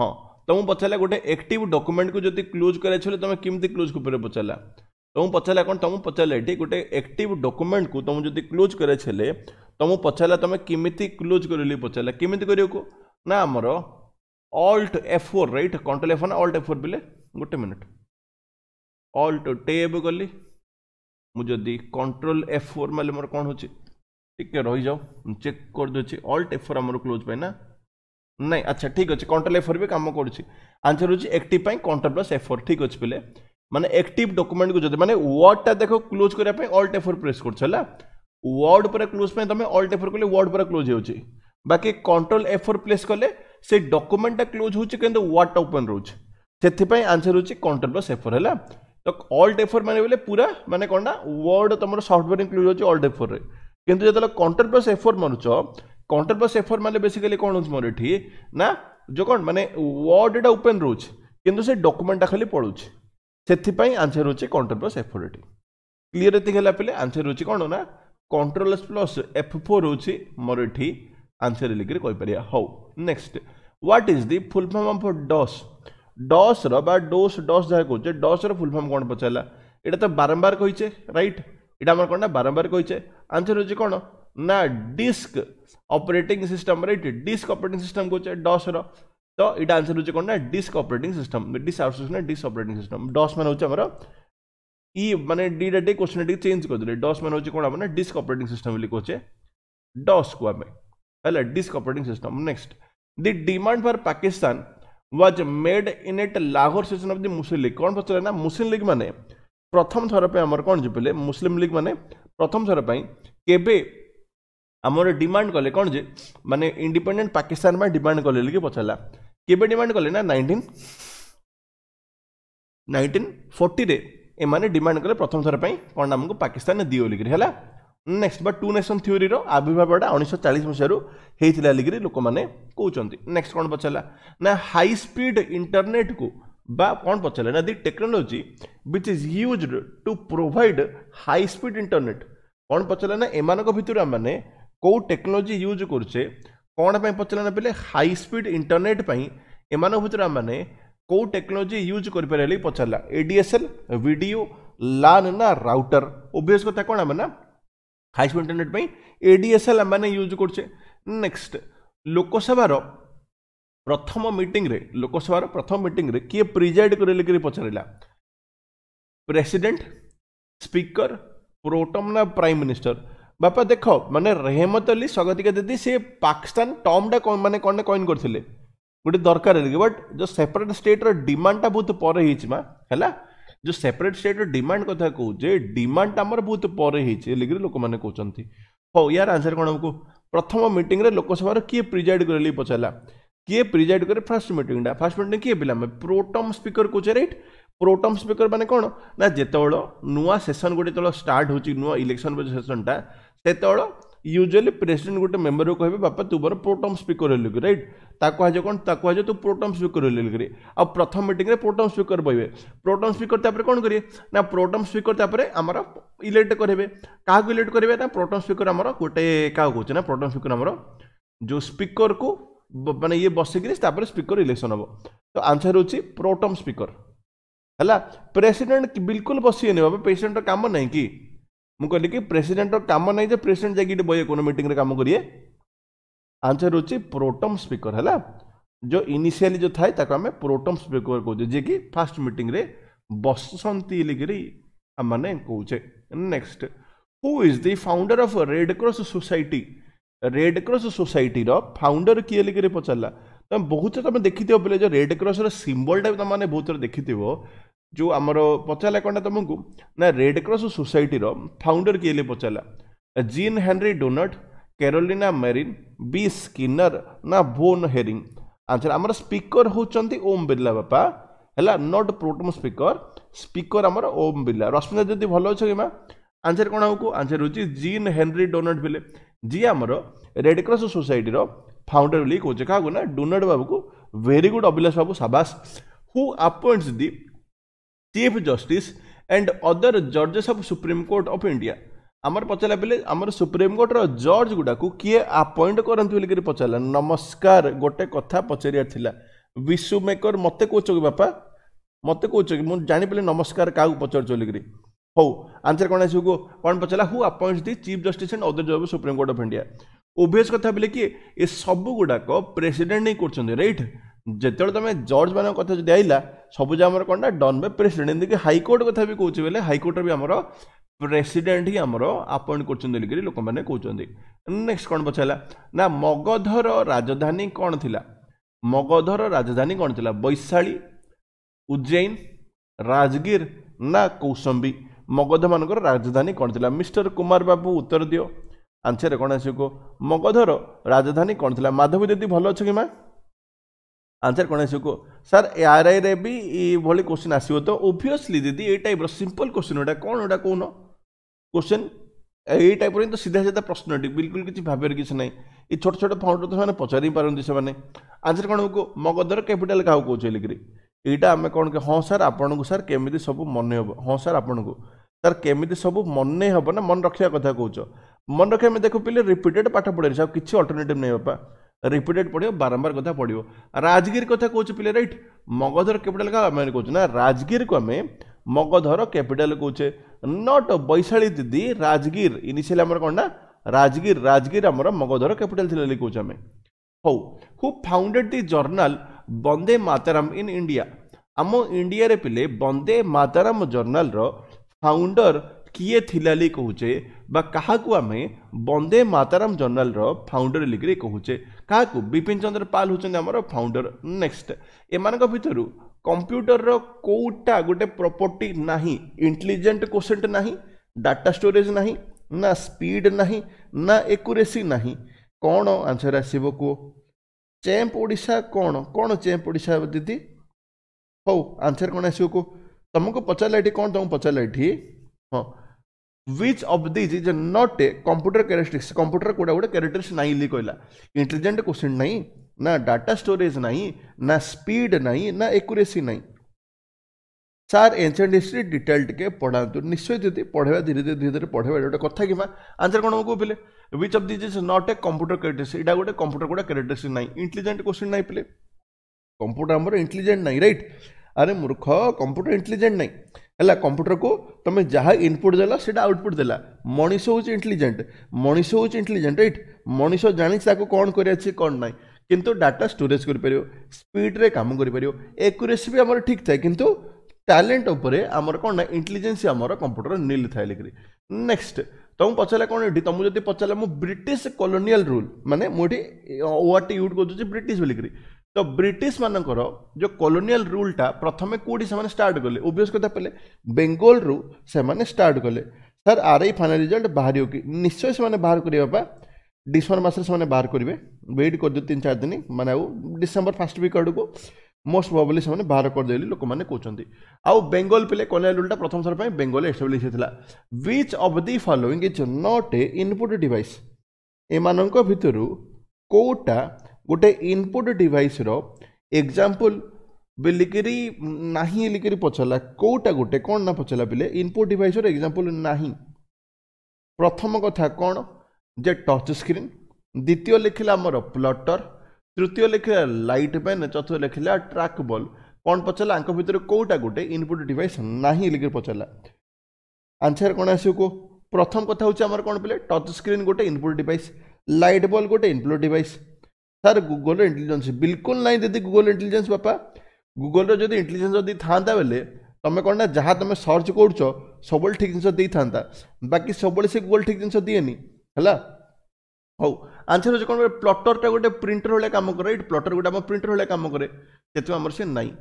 ହଁ ତୁମକୁ ପଚାରିଲା ଗୋଟେ ଏକ୍ଟିଭ୍ ଡକୁମେଣ୍ଟକୁ ଯଦି କ୍ଲୋଜ୍ କରାଯାଇଥିଲେ ତୁମେ କେମିତି କ୍ଲୋଜ୍ ଉପରେ ପଚାରିଲା ତୁମକୁ ପଚାରିଲା କ'ଣ ତୁମକୁ ପଚାରିଲା ଏଠି ଗୋଟେ ଏକ୍ଟିଭ୍ ଡକୁମେଣ୍ଟକୁ ତୁମକୁ ଯଦି କ୍ଲୋଜ୍ କରାଇଥିଲେ ତୁମକୁ ପଚାରିଲା ତୁମେ କେମିତି କ୍ଲୋଜ୍ କରିଲି ପଚାରିଲା କେମିତି କରିବାକୁ ନା ଆମର alt F four right control F ନା ଅଲ୍ଟ ଏଫ୍ ଫୋର୍ ବିଲେ ଗୋଟେ ମିନିଟ୍ ଅଲ୍ଟ ଟେବ୍ କଲି ମୁଁ ଯଦି କଣ୍ଟ୍ରୋଲ୍ ଏଫ୍ ଫୋର୍ ମାରିଲେ ମୋର କ'ଣ ହେଉଛି ଟିକେ ରହିଯାଉ ଚେକ୍ କରିଦେଉଛି ଅଲ୍ଟ ଏଫ୍ ଫୋର୍ ଆମର କ୍ଲୋଜ୍ ପାଇଁ ନା ନାଇଁ ଆଚ୍ଛା ଠିକ୍ ଅଛି କଣ୍ଟ୍ରୋଲ୍ ଏଫ୍ ଫୋର୍ ବି କାମ କରୁଛି ଆନ୍ସର୍ ହେଉଛି ଏକ୍ଟିଭ୍ ପାଇଁ କଣ୍ଟ୍ରୋଲ୍ ପ୍ଲସ୍ ଏଫ୍ ଫୋର୍ ଠିକ୍ ଅଛି ପିଲେ ମାନେ ଏକ୍ଟିଭ୍ ଡକୁମେଣ୍ଟକୁ ଯଦି ମାନେ ୱାର୍ଡ଼ଟା ଦେଖ କ୍ଲୋଜ୍ କରିବା ପାଇଁ ଅଲ୍ଟ ଏଫ୍ ଫୋର୍ ପ୍ରେସ୍ କରୁଛ ହେଲା ୱାର୍ଡ଼ ପୁରା କ୍ଲୋଜ୍ ପାଇଁ ତୁମେ ଅଲ୍ଟ ଏଫ୍ ଫୋର୍ କଲେ ୱାର୍ଡ଼ ପୁରା କ୍ଲୋଜ୍ ହେଉଛି ବାକି କଣ୍ଟ୍ରୋଲ୍ ଏଫ୍ ଫୋର୍ ପ୍ଲେସ୍ କଲେ ସେ ଡକୁମେଣ୍ଟଟା କ୍ଲୋଜ୍ ହେଉଛି କିନ୍ତୁ ୱାର୍ଡ଼ଟା ଓପନ୍ ରହୁଛି ସେଥିପାଇଁ ଆନ୍ସର୍ ହେଉଛି କଣ୍ଟ୍ରୋଲ୍ ପ୍ଲସ୍ ଏଫ୍ ଫୋର୍ ହେଲା ତ ଅଲ୍ଟ ଏଫ୍ ଫୋର୍ ମାନେ ବୋଲେ ପୁରା ମାନେ କଣ ନା ୱାର୍ଡ଼ ତୁମର ସଫ୍ଟୱେୟାର ଇନକ୍ଲୁଡ୍ ହେଉଛି ଅଲ୍ଟ ଏଫ୍ ଫୋର୍ରେ କିନ୍ତୁ ଯେତେବେଳେ କଣ୍ଟ୍ରୋଲ୍ ପ୍ଲସ୍ ଏଫ୍ ଫୋର୍ ମାରୁଛ কন্ট্রোল এফর মানে বেসিক্যালি কোণ হচ্ছে মোর এটি না যে কোণ মানে ওয়ার্ড এটা ওপেন রয়েছে কিন্তু সে ডকুমেন্টটা খালি পড়ুছে ସେଥିପାଇଁ ଆନ୍ସର୍ ହେଉଛି କଣ୍ଟ୍ରୋଲ୍ ପ୍ଲସ୍ ଏଫ୍ ଫୋର୍ ଏଠି କ୍ଲିଅର୍ ଏତିକି ହେଲା ପିଲେ ଆନ୍ସର୍ ହେଉଛି କ'ଣ ନା କଣ୍ଟ୍ରୋଲ୍ ପ୍ଲସ୍ ଏଫ୍ ଫୋର୍ ହେଉଛି ମୋର ଏଠି ଆନ୍ସର୍ ଲେଖିକି କହିପାରିବା ହଉ next what is the full form of DOS ଡସ୍ର ବା ଡୋସ୍ ଡସ୍ ଯାହା କହୁଛେ ଡସ୍ର ଫୁଲ୍ ଫର୍ମ କ'ଣ ପଚାରିଲା ଏଇଟା ତ ବାରମ୍ବାର କହିଛେ ରାଇଟ୍ ଏଇଟା ଆମର କ'ଣ ନା ବାରମ୍ବାର କହିଛେ ଆନ୍ସର୍ ହେଉଛି କ'ଣ ନା disk operating system right disk operating system को डस रो इटा आंसर हो कौन ना disk operating system disk outsource ना डिस्क ऑपरेटिंग सिस्टम डस मान हूँ इ मानने डीटा टे क्वेश्चन टे चेंज करदे डस मान हूँ कौन मैंने डिस्क ऑपरेटिंग सिस्टम बोली कहे डस को आम है disk operating system next the demand for Pakistan was made in it Lahore session of the Muslim League कौन पचारे ना मुस्लिम लीग मैंने प्रथम थर पर आमर कौन जो मुस्लिम लीग मैंने प्रथम थर पर केवे ଆମର ଡିମାଣ୍ଡ କଲେ କ'ଣ ଯେ ମାନେ ଇଣ୍ଡିପେଣ୍ଡେଣ୍ଟ ପାକିସ୍ତାନ ପାଇଁ ଡିମାଣ୍ଡ କଲେ ବୋଲିକି ପଚାରିଲା କେବେ ଡିମାଣ୍ଡ କଲେ ନା ନାଇଣ୍ଟିନ୍ ନାଇଣ୍ଟିନ୍ ଫୋର୍ଟିରେ ଏମାନେ ଡିମାଣ୍ଡ କଲେ ପ୍ରଥମ ଥର ପାଇଁ କ'ଣ ଆମକୁ ପାକିସ୍ତାନ ଦିଅ ବୋଲିକିରି ହେଲା ନେକ୍ସଟ ବା ଟୁ ନେସନ୍ ଥିଓରିର ଆବିର୍ଭାବଟା ଉଣେଇଶହ ଚାଳିଶ ମସିହାରୁ ହେଇଥିଲା ବୋଲିକିରି ଲୋକମାନେ କହୁଛନ୍ତି ନେକ୍ସଟ କ'ଣ ପଚାରିଲା ନା ହାଇ ସ୍ପିଡ୍ ଇଣ୍ଟରନେଟ୍କୁ ବା କଣ ପଚାରିଲା ନା the technology which is used to provide high speed internet କଣ ପଚାରିଲା ନା ଏମାନଙ୍କ ଭିତରୁ মানে କେଉଁ ଟେକ୍ନୋଲୋଜି ୟୁଜ୍ କରୁଛେ କ'ଣ ପାଇଁ ପଚାରିଲା ନା ପିଲେ ହାଇ ସ୍ପିଡ୍ ଇଣ୍ଟରନେଟ୍ ପାଇଁ ଏମାନଙ୍କ ଭିତରେ ଆମମାନେ କେଉଁ ଟେକ୍ନୋଲୋଜି ୟୁଜ୍ କରିପାରିବା ବୋଲି ପଚାରିଲା A D S L video LAN ନା ରାଉଟର ଓଭିୟସ୍ କଥା କ'ଣ ଆମେ ନା ହାଇ ସ୍ପିଡ୍ ଇଣ୍ଟରନେଟ୍ ପାଇଁ ଏ ଡି ଏସ୍ ଏଲ୍ ଆମମାନେ ୟୁଜ୍ କରୁଛେ ନେକ୍ସଟ ଲୋକସଭାର ପ୍ରଥମ ମିଟିଂରେ ଲୋକସଭାର ପ୍ରଥମ ମିଟିଂରେ କିଏ ପ୍ରିଜାଇଡ୍ କରିଲେ କରି ପଚାରିଲା ପ୍ରେସିଡେଣ୍ଟ ସ୍ପିକର ପ୍ରୋଟମ୍ ନା ପ୍ରାଇମ୍ ମିନିଷ୍ଟର बापा देख मैंने रेहमत अली स्वागतिक दीदी सी पाकिस्तान टर्म टर्मटा मैंने कौन कॉन करते गोटे दरकार बट जो सेपरेट स्टेट्र डिमाण्डा बहुत पर जो सेपरेट स्टेट्र डिमाण्ड कथ कौजे डिमाण्डा मोर बहुत पर लोक मैंने कहते हौ यार आंसर कौन को प्रथम मीटिंग रे लोकसभा किए प्रिजाइड कर पचारा किए प्रिजाइड कर फास्ट मीटा फास्ट मीट किए पे आम प्रोटम स्पीकर कौचे रईट प्रोटम स्पीकर मैंने कौन ना जो नुआ सेसन गोटे जो स्टार्ट हो नुआ इलेक्शन सेसन सेसनटा ସେତେବେଳେ ୟୁଜୁଆଲି ପ୍ରେସିଡେଣ୍ଟ ଗୋଟେ ମେମ୍ବରକୁ କହିବେ ବାପା ତୁ ମୋର ପ୍ରୋଟମ୍ ସ୍ପିକର ହେଲୁ କି ରାଇଟ୍ ତାକୁ କୁହାଯାଏ କ'ଣ ତାକୁ କୁହାଯାଏ ତୁ ପ୍ରୋଟମ୍ ସ୍ପିକର ହେଲୁ କରି ଆଉ ପ୍ରଥମ ମିଟିଂରେ ପ୍ରୋଟମ୍ ସ୍ପିକର କହିବେ ପ୍ରୋଟମ୍ ସ୍ପିକର ତାପରେ କ'ଣ କରିବେ ନା ପ୍ରୋଟମ୍ ସ୍ପିକର ତାପରେ ଆମର ଇଲେକ୍ଟ କରିବେ କାହାକୁ ଇଲେକ୍ଟ କରିବେ ନା ପ୍ରୋଟମ୍ ସ୍ପିକର ଆମର ଗୋଟେ କାହାକୁ କହୁଛେ ନା ପ୍ରୋଟମ୍ ସ୍ପିକର ଆମର ଯେଉଁ ସ୍ପିକରକୁ ମାନେ ଇଏ ବସିକିରି ତାପରେ ସ୍ପିକର ଇଲେକ୍ସନ୍ ହେବ ତ ଆନ୍ସର୍ ହେଉଛି ପ୍ରୋଟମ୍ ସ୍ପିକର ହେଲା ପ୍ରେସିଡେଣ୍ଟ ବିଲକୁଲ ବସିବେନି ବାବା ପ୍ରେସିଡେଣ୍ଟର କାମ ନାହିଁ କି ମୁଁ କହିଲି କି ପ୍ରେସିଡେଣ୍ଟର କାମ ନାହିଁ ଯେ ପ୍ରେସିଡେଣ୍ଟ ଯାଇକି ଏଠି ବହି କ'ଣ ମିଟିଂରେ କାମ କରିବେ ଆନ୍ସର ହେଉଛି ପ୍ରୋଟମ୍ ସ୍ପିକର ହେଲା ଯେଉଁ ଇନିସିଆଲି ଯେଉଁ ଥାଏ ତାକୁ ଆମେ ପ୍ରୋଟମ୍ ସ୍ପିକର କହୁଛେ ଯିଏକି ଫାଷ୍ଟ ମିଟିଂରେ ବସନ୍ତି ବୋଲିକିରି ଆମମାନେ କହୁଛେ next who is the founder of Red Cross Society Red Cross ସୋସାଇଟିର ଫାଉଣ୍ଡର କିଏ ବୋଲିକିରି ପଚାରିଲା ତମେ ବହୁତ ଥର ତମେ ଦେଖିଥିବ ପିଲେ ଯେଉଁ ରେଡ୍ କ୍ରସ୍ର ସିମ୍ବଲଟା ବି ତମମାନେ ବହୁତ ଥର ଦେଖିଥିବ ଯେଉଁ ଆମର ପଚାରିଲା କ'ଣଟା ତୁମକୁ ନା ରେଡ୍ କ୍ରସ୍ ସୋସାଇଟିର ଫାଉଣ୍ଡର କିଏ ହେଲେ ପଚାରିଲା Jean Henri Dunant Carolina Marin B Skinner ନା ଭୋନ୍ ହେରିଂ ଆନ୍ସର ଆମର ସ୍ପିକର ହେଉଛନ୍ତି ଓମ୍ ବିର୍ଲା ବାପା ହେଲା ନଟ୍ ପ୍ରୋଟମ୍ ସ୍ପିକର ସ୍ପିକର ଆମର ଓମ୍ ବିର୍ଲା ରଶ୍ମିତା ଯଦି ଭଲ ଅଛ କିମା ଆନ୍ସର କ'ଣ ହବ ଆନ୍ସର ହେଉଛି ଜିନ୍ ହେନରି ଡୋନଟ୍ ବିଲେ ଯିଏ ଆମର ରେଡ୍ କ୍ରସ୍ ସୋସାଇଟିର ଫାଉଣ୍ଡର ବୋଲି କହୁଛେ କାହାକୁ ନା ଡୋନଟ୍ ବାବୁକୁ ଭେରି ଗୁଡ୍ ଅଭିଳାଷ ବାବୁ ସାବାସ who appoints the chief justice and other ଜଜେସ୍ ଅଫ୍ ସୁପ୍ରିମକୋର୍ଟ ଅଫ୍ ଇଣ୍ଡିଆ ଆମର ପଚାରିଲା ବେଲେ ଆମର ସୁପ୍ରିମକୋର୍ଟର ଜଜ୍ ଗୁଡ଼ାକୁ କିଏ ଆପଏଣ୍ଟ କରନ୍ତି ବୋଲିକରି ପଚାରିଲା ନମସ୍କାର ଗୋଟେ କଥା ପଚାରିବାର ଥିଲା ବିଶୁ ମେକର ମୋତେ କହୁଛ କି ବାପା ମୋତେ କହୁଛ କି ମୁଁ ଜାଣିପାରିଲି ନମସ୍କାର କାହାକୁ ପଚାରୁଛ ବୋଲିକରି ହଉ ଆନ୍ସର୍ କ'ଣ ଆସିବ କ'ଣ ପଚାରିଲା who appoint the chief justice and other ଜଜ୍ of supreme court of India obvious କଥା ବୋଲେ କି ଏ ସବୁ ଗୁଡ଼ାକ ପ୍ରେସିଡେଣ୍ଟ ହିଁ କରୁଛନ୍ତି ରାଇଟ୍ যেতবে তুমি জর্জ মান কথা যদি আইলা সবুজ আমার কোনটা ডন বাই প্রেসিডেন্ট এমনি হাইকোর্ট কথা বি কৌছি বেলে হাইকোর্টর বি আমার প্রেসিডেন্ট হি আমার আপয়েন্ট করছেন বলিকি লোক মানে কৌছেন নেক্সট কোণ পচারা না মগধর রাজধানী কোণ লা মগধর রাজধানী কোণ লা বৈশালী উজ্জৈন রাজগীর না কৌশম্বী মগধ মানকর রাজধানী কোণ লা মিস্টার কুমার বাবু উত্তর দিও আনসার কোণ আসিব মগধর রাজধানী কোণ লা মাধবী দিদি ভালো অছ কি মা ଆନ୍ସର୍ କ'ଣ ଆସିବ ସାର୍ ଆର୍ଆଇରେ ବି ଏଇଭଳି କୋଶ୍ଚିନ୍ ଆସିବ ତ ଓଭିଅସ୍ଲି ଦିଦି ଏଇ ଟାଇପ୍ର ସିମ୍ପଲ୍ କୋଶ୍ଚିନ୍ ଗୁଡ଼ା କ'ଣ ଗୁଡ଼ା କହୁନ କୋଶ୍ଚିନ୍ ଏଇ ଟାଇପ୍ର ହିଁ ତ ସିଧା ସିଧା ପ୍ରଶ୍ନଟି ବିଲକୁଲ କିଛି ଭାବିବାର କିଛି ନାହିଁ ଏ ଛୋଟ ଛୋଟ ଫାଉଣ୍ଡର ତ ସେମାନେ ପଚାରି ହିଁ ପାରନ୍ତି ସେମାନେ ଆନ୍ସର୍ କ'ଣ ମଗଧର କ୍ୟାପିଟାଲ୍ କାହାକୁ କହୁଛି ଲେଖିକିରି ଏଇଟା ଆମେ କ'ଣ ହଁ ସାର୍ ଆପଣଙ୍କୁ ସାର୍ କେମିତି ସବୁ ମନେ ହେବ ହଁ ସାର୍ ଆପଣଙ୍କୁ ସାର୍ କେମିତି ସବୁ ମନେ ହେବ ନା ମନେ ରଖିବା କଥା କହୁଛ ମନେ ରଖିବା ଆମେ ଦେଖୁ ପିଲେ ରିପିଟେଡ଼୍ ପାଠ ପଢ଼େଇଲେ ଆଉ କିଛି ଅଲ୍ଟରନେଟିଭ୍ ନାହିଁ ବାପା ରିପିଟେଡ୍ ପଡ଼ିବ ବାରମ୍ବାର କଥା ପଡ଼ିବ ରାଜଗିରି କଥା କହୁଛୁ ପିଲେ ରାଇଟ୍ ମଗଧର କ୍ୟାପିଟାଲ୍ କା ଆମେ କହୁଛୁ ନା ରାଜଗିରକୁ ଆମେ ମଗଧର କ୍ୟାପିଟାଲ୍ କହୁଛେ ନଟ୍ ବୈଶାଳୀ ଦିଦି ରାଜଗିର ଇନିସିଆଲି ଆମର କ'ଣ ନା ରାଜଗିର ରାଜଗିର ଆମର ମଗଧର କ୍ୟାପିଟାଲ୍ ଥିଲା ବୋଲି କହୁଛୁ ଆମେ ହଉ who founded the journal Bande Mataram in India ଆମ ଇଣ୍ଡିଆରେ ପିଲେ ବନ୍ଦେ ମାତାରାମ ଜର୍ଣ୍ଣାଲର ଫାଉଣ୍ଡର किए कहचे वहाँ बंदे माताराम जर्नाल फाउंडर लिखे कहचे क्या विपिन चंद्र पाल हूँ फाउंडर नेक्स्ट एम भितर कंप्यूटर रोटा गोटे प्रपर्टी ना इंटेलीजेंट क्वेश्चन ना डाटा स्टोरेज ना ना स्पीड ना ना एकुरेसी ना कौन आंसर आसव कहो चेम्प ओडा कौन कौन चैंप ओडा दीदी हौ आंसर कौन आसो कह तुमको पचारा ये कौन तुमको पचारा ये हाँ which of these is not a computer characteristics computer कौटा गोटे क्यारेक्टरीक्स ना कहला इंटेलीजेंट क्वेश्चन ना ना डाटा स्टोरेज ना ना स्पीड ना ना एकुरेसी ना सार एनसीय हिस्ट्री डिटेल टे पढ़ा निश्चय दीदी पढ़ाया धीरे धीरे धीरे धीरे पढ़ेगा गोटे कथ कि आंसर कौन कहते which of these is not a computer characteristics यहाँ गोटे कंप्यूटर गोटे क्यारेक्टरीक्स ना इंटेलीजेंट क्वेश्चन ना पे कंप्यूटर आम इंटेलीजेंट ना रईट अरे मूर्ख कंप्यूटर इंटेलीजेंट ना ହେଲା କମ୍ପ୍ୟୁଟରକୁ ତୁମେ ଯାହା ଇନପୁଟ୍ ଦେଲ ସେଇଟା ଆଉଟପୁଟ୍ ଦେଲା ମଣିଷ ହେଉଛି ଇଣ୍ଟେଲିଜେଣ୍ଟ ମଣିଷ ହେଉଛି ଇଣ୍ଟେଲିଜେଣ୍ଟ ରାଇଟ୍ ମଣିଷ ଜାଣିଛି ତାକୁ କ'ଣ କରିବାର ଅଛି କ'ଣ ନାହିଁ କିନ୍ତୁ ଡାଟା ଷ୍ଟୋରେଜ୍ କରିପାରିବ ସ୍ପିଡ଼୍ରେ କାମ କରିପାରିବ ଏକୁରେସି ବି ଆମର ଠିକ୍ ଥାଏ କିନ୍ତୁ ଟ୍ୟାଲେଣ୍ଟ ଉପରେ ଆମର କ'ଣ ନା ଇଣ୍ଟେଲିଜେନ୍ସ ଆମର କମ୍ପ୍ୟୁଟର ନିଲ୍ ଥାଏ ଲେଖିକି ନେକ୍ସଟ ତୁମକୁ ପଚାରିଲା କ'ଣ ଏଠି ତୁମକୁ ଯଦି ପଚାରିଲା ମୁଁ ବ୍ରିଟିଶ କଲୋନିଆଲ ରୁଲ୍ ମାନେ ମୁଁ ଏଠି ୱାର୍ଡ଼ଟି ୟୁଜ୍ କରୁଛି ବ୍ରିଟିଶ ବୋଲିକରି ତ ବ୍ରିଟିଶ ମାନଙ୍କର ଯେଉଁ କଲୋନିଆଲ ରୁଲ୍ଟା ପ୍ରଥମେ କେଉଁଠି ସେମାନେ ଷ୍ଟାର୍ଟ କଲେ ଓବିୟସ୍ କଥା କହିଲେ ବେଙ୍ଗଲରୁ ସେମାନେ ଷ୍ଟାର୍ଟ କଲେ ସାର୍ ଆର୍ଆଇ ଫାଇନାଲ ରିଜଲ୍ଟ ବାହାରିବ କି ନିଶ୍ଚୟ ସେମାନେ ବାହାର କରିବା ବା ଡିସେମ୍ବର ମାସରେ ସେମାନେ ବାହାର କରିବେ ୱେଟ୍ କରିଦିଅ ତିନି ଚାରି ଦିନ ମାନେ ଆଉ ଡିସେମ୍ବର ଫାଷ୍ଟ ୱିକ୍ ଆଡ଼କୁ ମୋଷ୍ଟ ପ୍ରବଲି ସେମାନେ ବାହାର କରିଦେବେ ବୋଲି ଲୋକମାନେ କହୁଛନ୍ତି ଆଉ ବେଙ୍ଗଲ ପିଲେ କଲ୍ୟାଣ ରୁଲ୍ଟା ପ୍ରଥମ ଥର ପାଇଁ ବେଙ୍ଗଲ ଏଷ୍ଟାବ୍ଲିଶ୍ ହେଇଥିଲା which of the following is not a input device ଏମାନଙ୍କ ଭିତରୁ କେଉଁଟା ଗୋଟେ ଇନପୁଟ୍ ଡିଭାଇସ୍ର ଏକ୍ଜାମ୍ପଲ୍ লিকিরি নাহি লিকিরি পচারা কোটা গোটে কোণ না পচারা পিলে ইনপুট ডিভাইসর এক্সাম্পল নাহি প্রথম কথা কোণ যে টচ স্ক্রিন দ্বিতীয় লিখিলা আমার প্লটর তৃতীয় লিখিলা লাইট পেন চতুর্থ লিখিলা ট্রাক বল কোণ পচারা আঙ্ক ভিতরে কোটা গোটে ইনপুট ডিভাইস নাহি লিকিরি পচারা আনসার কোণ আসবে কো প্রথম কথা হচ্ছে আমার কোণ পিলে টচ স্ক্রিন গোটে ইনপুট ডিভাইস লাইট বল গোটে ইনপুট ডিভাইস ସାର୍ ଗୁଗଲର ଇଣ୍ଟେଲିଜେନ୍ସ ବିଲକୁଲ ନାହିଁ ଯଦି ଗୁଗଲ ଇଣ୍ଟେଲିଜେନ୍ସ ବାପା ଗୁଗଲର ଯଦି ଇଣ୍ଟେଲିଜେନ୍ସ ଯଦି ଥାଆନ୍ତା ବେଲେ ତୁମେ କ'ଣ ନା ଯାହା ତୁମେ ସର୍ଚ୍ଚ କରୁଛ ସବୁବେଳେ ଠିକ୍ ଜିନିଷ ଦେଇଥାନ୍ତା ବାକି ସବୁବେଳେ ସେ ଗୁଗଲ୍ ଠିକ୍ ଜିନିଷ ଦିଏନି ହେଲା ହଉ ଆନ୍ସର୍ ହେଉଛି କ'ଣ ପ୍ଲଟରଟା ଗୋଟେ ପ୍ରିଣ୍ଟର୍ ଭଳିଆ କାମ କରେ ଏଇଠି ପ୍ଲଟର୍ ଗୋଟେ ଆମ ପ୍ରିଣ୍ଟର ଭଳିଆ କାମ କରେ ସେଥିପାଇଁ ଆମର ସେ ନାହିଁ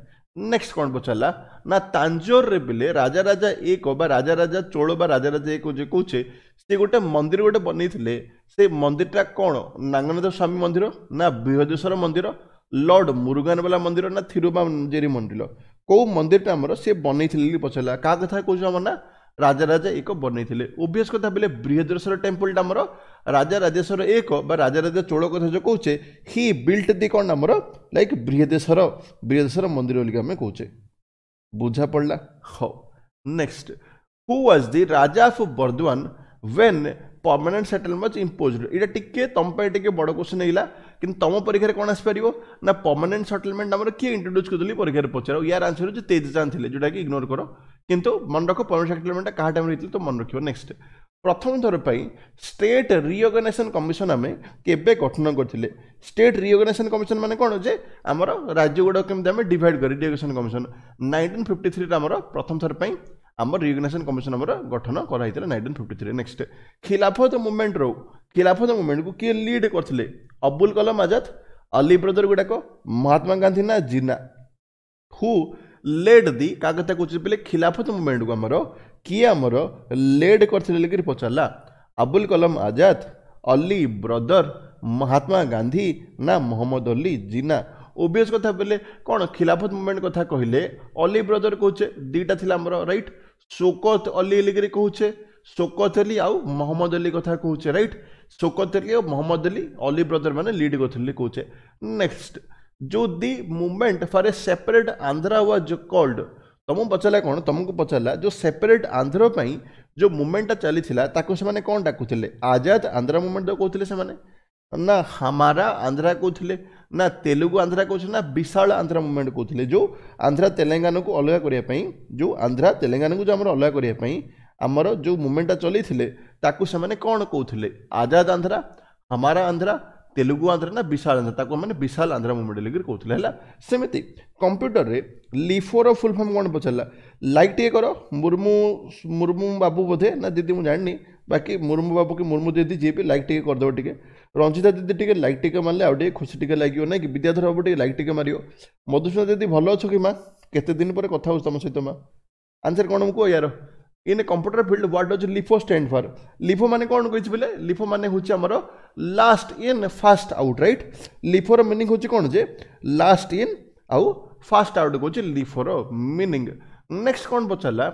ନେକ୍ସଟ କ'ଣ ପଚାରିଲା ନା ତାଞ୍ଜୋରରେ ବିଲେ ରାଜା ରାଜା ଏକ ବା ରାଜା ରାଜା ଚୋଳ ବା ରାଜା ରାଜା ଏକ ଯିଏ କହୁଛେ ସେ ଗୋଟେ ମନ୍ଦିର ଗୋଟେ ବନେଇଥିଲେ ସେ ମନ୍ଦିରଟା କ'ଣ ନାଙ୍ଗନାଥ ସ୍ୱାମୀ ମନ୍ଦିର ନା ବିହଦେଶ୍ୱର ମନ୍ଦିର ଲର୍ଡ଼ ମୁରୁଗାନବାଲା ମନ୍ଦିର ନା ଥିରୁମା ଜେରି ମନ୍ଦିର କେଉଁ ମନ୍ଦିରଟା ଆମର ସେ ବନେଇଥିଲେ ବୋଲି ପଚାରିଲା କାହା କଥା କହୁଛୁ ଆମର ନା ରାଜାରାଜା ଏକ ବନେଇଥିଲେ ଓଭିୟସ୍ କଥା ବୋଇଲେ ବୃହଦେଶ୍ୱର ଟେମ୍ପଲ୍ଟା ଆମର ରାଜାରାଜେଶ୍ୱର ଏକ ବା ରାଜାରାଜା ଚୋଳ କଥା ଯେଉଁ କହୁଛେ ହି ବିଲ୍ଟ ଦି କ'ଣ ଆମର ଲାଇକ୍ ବୃହଦେଶ୍ୱର ବୃହଦେଶ୍ୱର ମନ୍ଦିର ବୋଲିକି ଆମେ କହୁଛେ ବୁଝା ପଡ଼ିଲା ହଉ next who was the raja of Burdwan when permanent settle was impose ଏଇଟା ଟିକେ ତୁମ ପାଇଁ ଟିକେ ବଡ଼ କ୍ୱେଶ୍ଚିନ୍ ହେଇଗଲା কিন্তু তম পরীক্ষা কোন আসপরিবে না পার্মানেন্ট সেটেলমেন্ট আমরা কি ইন্ট্রোডিউস করলি পরীক্ষার প্রশ্ন ইয়ার आंसर হছে তেজজান থিলে যেটা কি ইগনোর করো কিন্তু মন রাখো পার্মানেন্ট সেটেলমেন্টটা কার টাইম রইল তো মন রাখিব নেক্সট প্রথম থর পাই স্টেট রিঅর্গানাইজেসন কমিশন আমি কেবে গঠন করলে স্টেট রিঅর্গানাইজেসন কমিশন মানে কোণ যে আমার রাজ্যগুলো কেমি আমি ডিভাইড করি রিঅর্গানাইজেসন কমিশন নাইনটিন ফিফটি থ্রিরে আমার প্রথম থর পাই আমার রিঅর্গানাইজেসন কমিশন আমার গঠন করা হয়েছিল নাইনটিন ফিফটি থ্রি নেক্সট খিলাফত মুভমেন্টর খিলাফত মুভমেন্টକୁ କିଏ ଲିଡ୍ କରିଥିଲେ ଅବୁଲ କଲାମ ଆଜାଦ ଅଲି ବ୍ରଦର ଗୁଡ଼ାକ ମହାତ୍ମା ଗାନ୍ଧୀ ନା ଜିନା ହୁ ଲେଡ୍ ଦି କାଗତା କୁଚିପିଲେ ଖିଲାଫତ ମୁଭମେଣ୍ଟକୁ ଆମର କିଏ ଆମର ଲେଡ୍ କରିଥିଲେ ବୋଲିକିରି ପଚାରିଲା ଆବୁଲ କଲାମ ଆଜାଦ ଅଲି ବ୍ରଦର ମହାତ୍ମା ଗାନ୍ଧୀ ନା ମହମ୍ମଦ ଅଲି ଜିନା ଓବିଏସ୍ କଥା କହିଲେ କ'ଣ ଖିଲାଫତ ମୁଭମେଣ୍ଟ କଥା କହିଲେ ଅଲି ବ୍ରଦର କହୁଛେ ଦୁଇଟା ଥିଲା ଆମର ରାଇଟ୍ ଶୋକତ ଅଲି ବୋଲିକିରି କହୁଛେ ଶୋକତ ଅଲି ଆଉ ମହମ୍ମଦ ଅଲି କଥା କହୁଛେ ରାଇଟ୍ ଶୋକତ ଅଲି ଆଉ ମହମ୍ମଦ ଅଲି ଅଲି ବ୍ରଦର ମାନେ ଲିଡ୍ କରୁଥିଲେ କହୁଛେ ନେକ୍ସଟ ଯେଉଁ the movement for a separate Andhra was called तुमको पचारा कौन तुमको पचारा जो सेपरेट आंध्र पर जो मुमेंटा चली कौन डाकुले आजाद आंध्र मुमेंट कहते हैं ना हमारा आंध्रा कहते ना तेलुगु आंध्रा कौन ना विशाल आंध्रा मुमेंट कहते जो आंध्रा तेलेाना को अलग करवाई जो आंध्रा तेलेाना को जो अलग करवाई आमर जो मुमेंटा चलते कौन कहते आजाद आंध्रा हमारा आंध्रा ତେଲୁଗୁ ଆନ୍ଧ୍ର ନା ବିଶାଳ ଆନ୍ଧ୍ର ତାକୁ ମାନେ ବିଶାଳ ଆନ୍ଧ୍ର ମୁଭମେଣ୍ଟ ଲିଗରେ କହୁଥିଲେ ହେଲା ସେମିତି କମ୍ପ୍ୟୁଟରରେ ଲିଫୋର ଫୁଲ୍ ଫର୍ମ କ'ଣ ପଚାରିଲା ଲାଇକ୍ ଟିକେ କର ମୁର୍ମୁ ମୁର୍ମୁ ବାବୁ ବୋଧେ ନା ଦିଦି ମୁଁ ଜାଣିନି ବାକି ମୁର୍ମୁ ବାବୁ କି ମୁର୍ମୁ ଦିଦି ଯିଏ ବି ଲାଇକ୍ ଟିକେ କରିଦେବ ଟିକେ ରଞ୍ଜିତା ଦିଦି ଟିକେ ଲାଇକ୍ ଟିକେ ମାରିଲେ ଆଉ ଟିକେ ଖୁସି ଟିକେ ଲାଗିବ ନାହିଁ କି ବିଦ୍ୟାଧର ବାବୁ ଟିକେ ଲାଇକ୍ ଟିକେ ମାରିବ ମଧୁସ୍ମିତା ଦିଦି ଭଲ ଅଛ କି ମା କେତେ ଦିନ ପରେ କଥା ହେଉଛି ତୁମ ସହିତ ମା ଆନ୍ସର୍ କ'ଣ ମୁଁ କୁହ ୟାର in computer field what does LIFO stand for LIFO माने कौन कहते बोले लिफो माने हूँ last in first out right लिफोर मिनिंग हूँ कौन जे लास्ट इन आउ फास्ट आउट कौन लिफोर मिनिंग नेक्स्ट कौन पचारा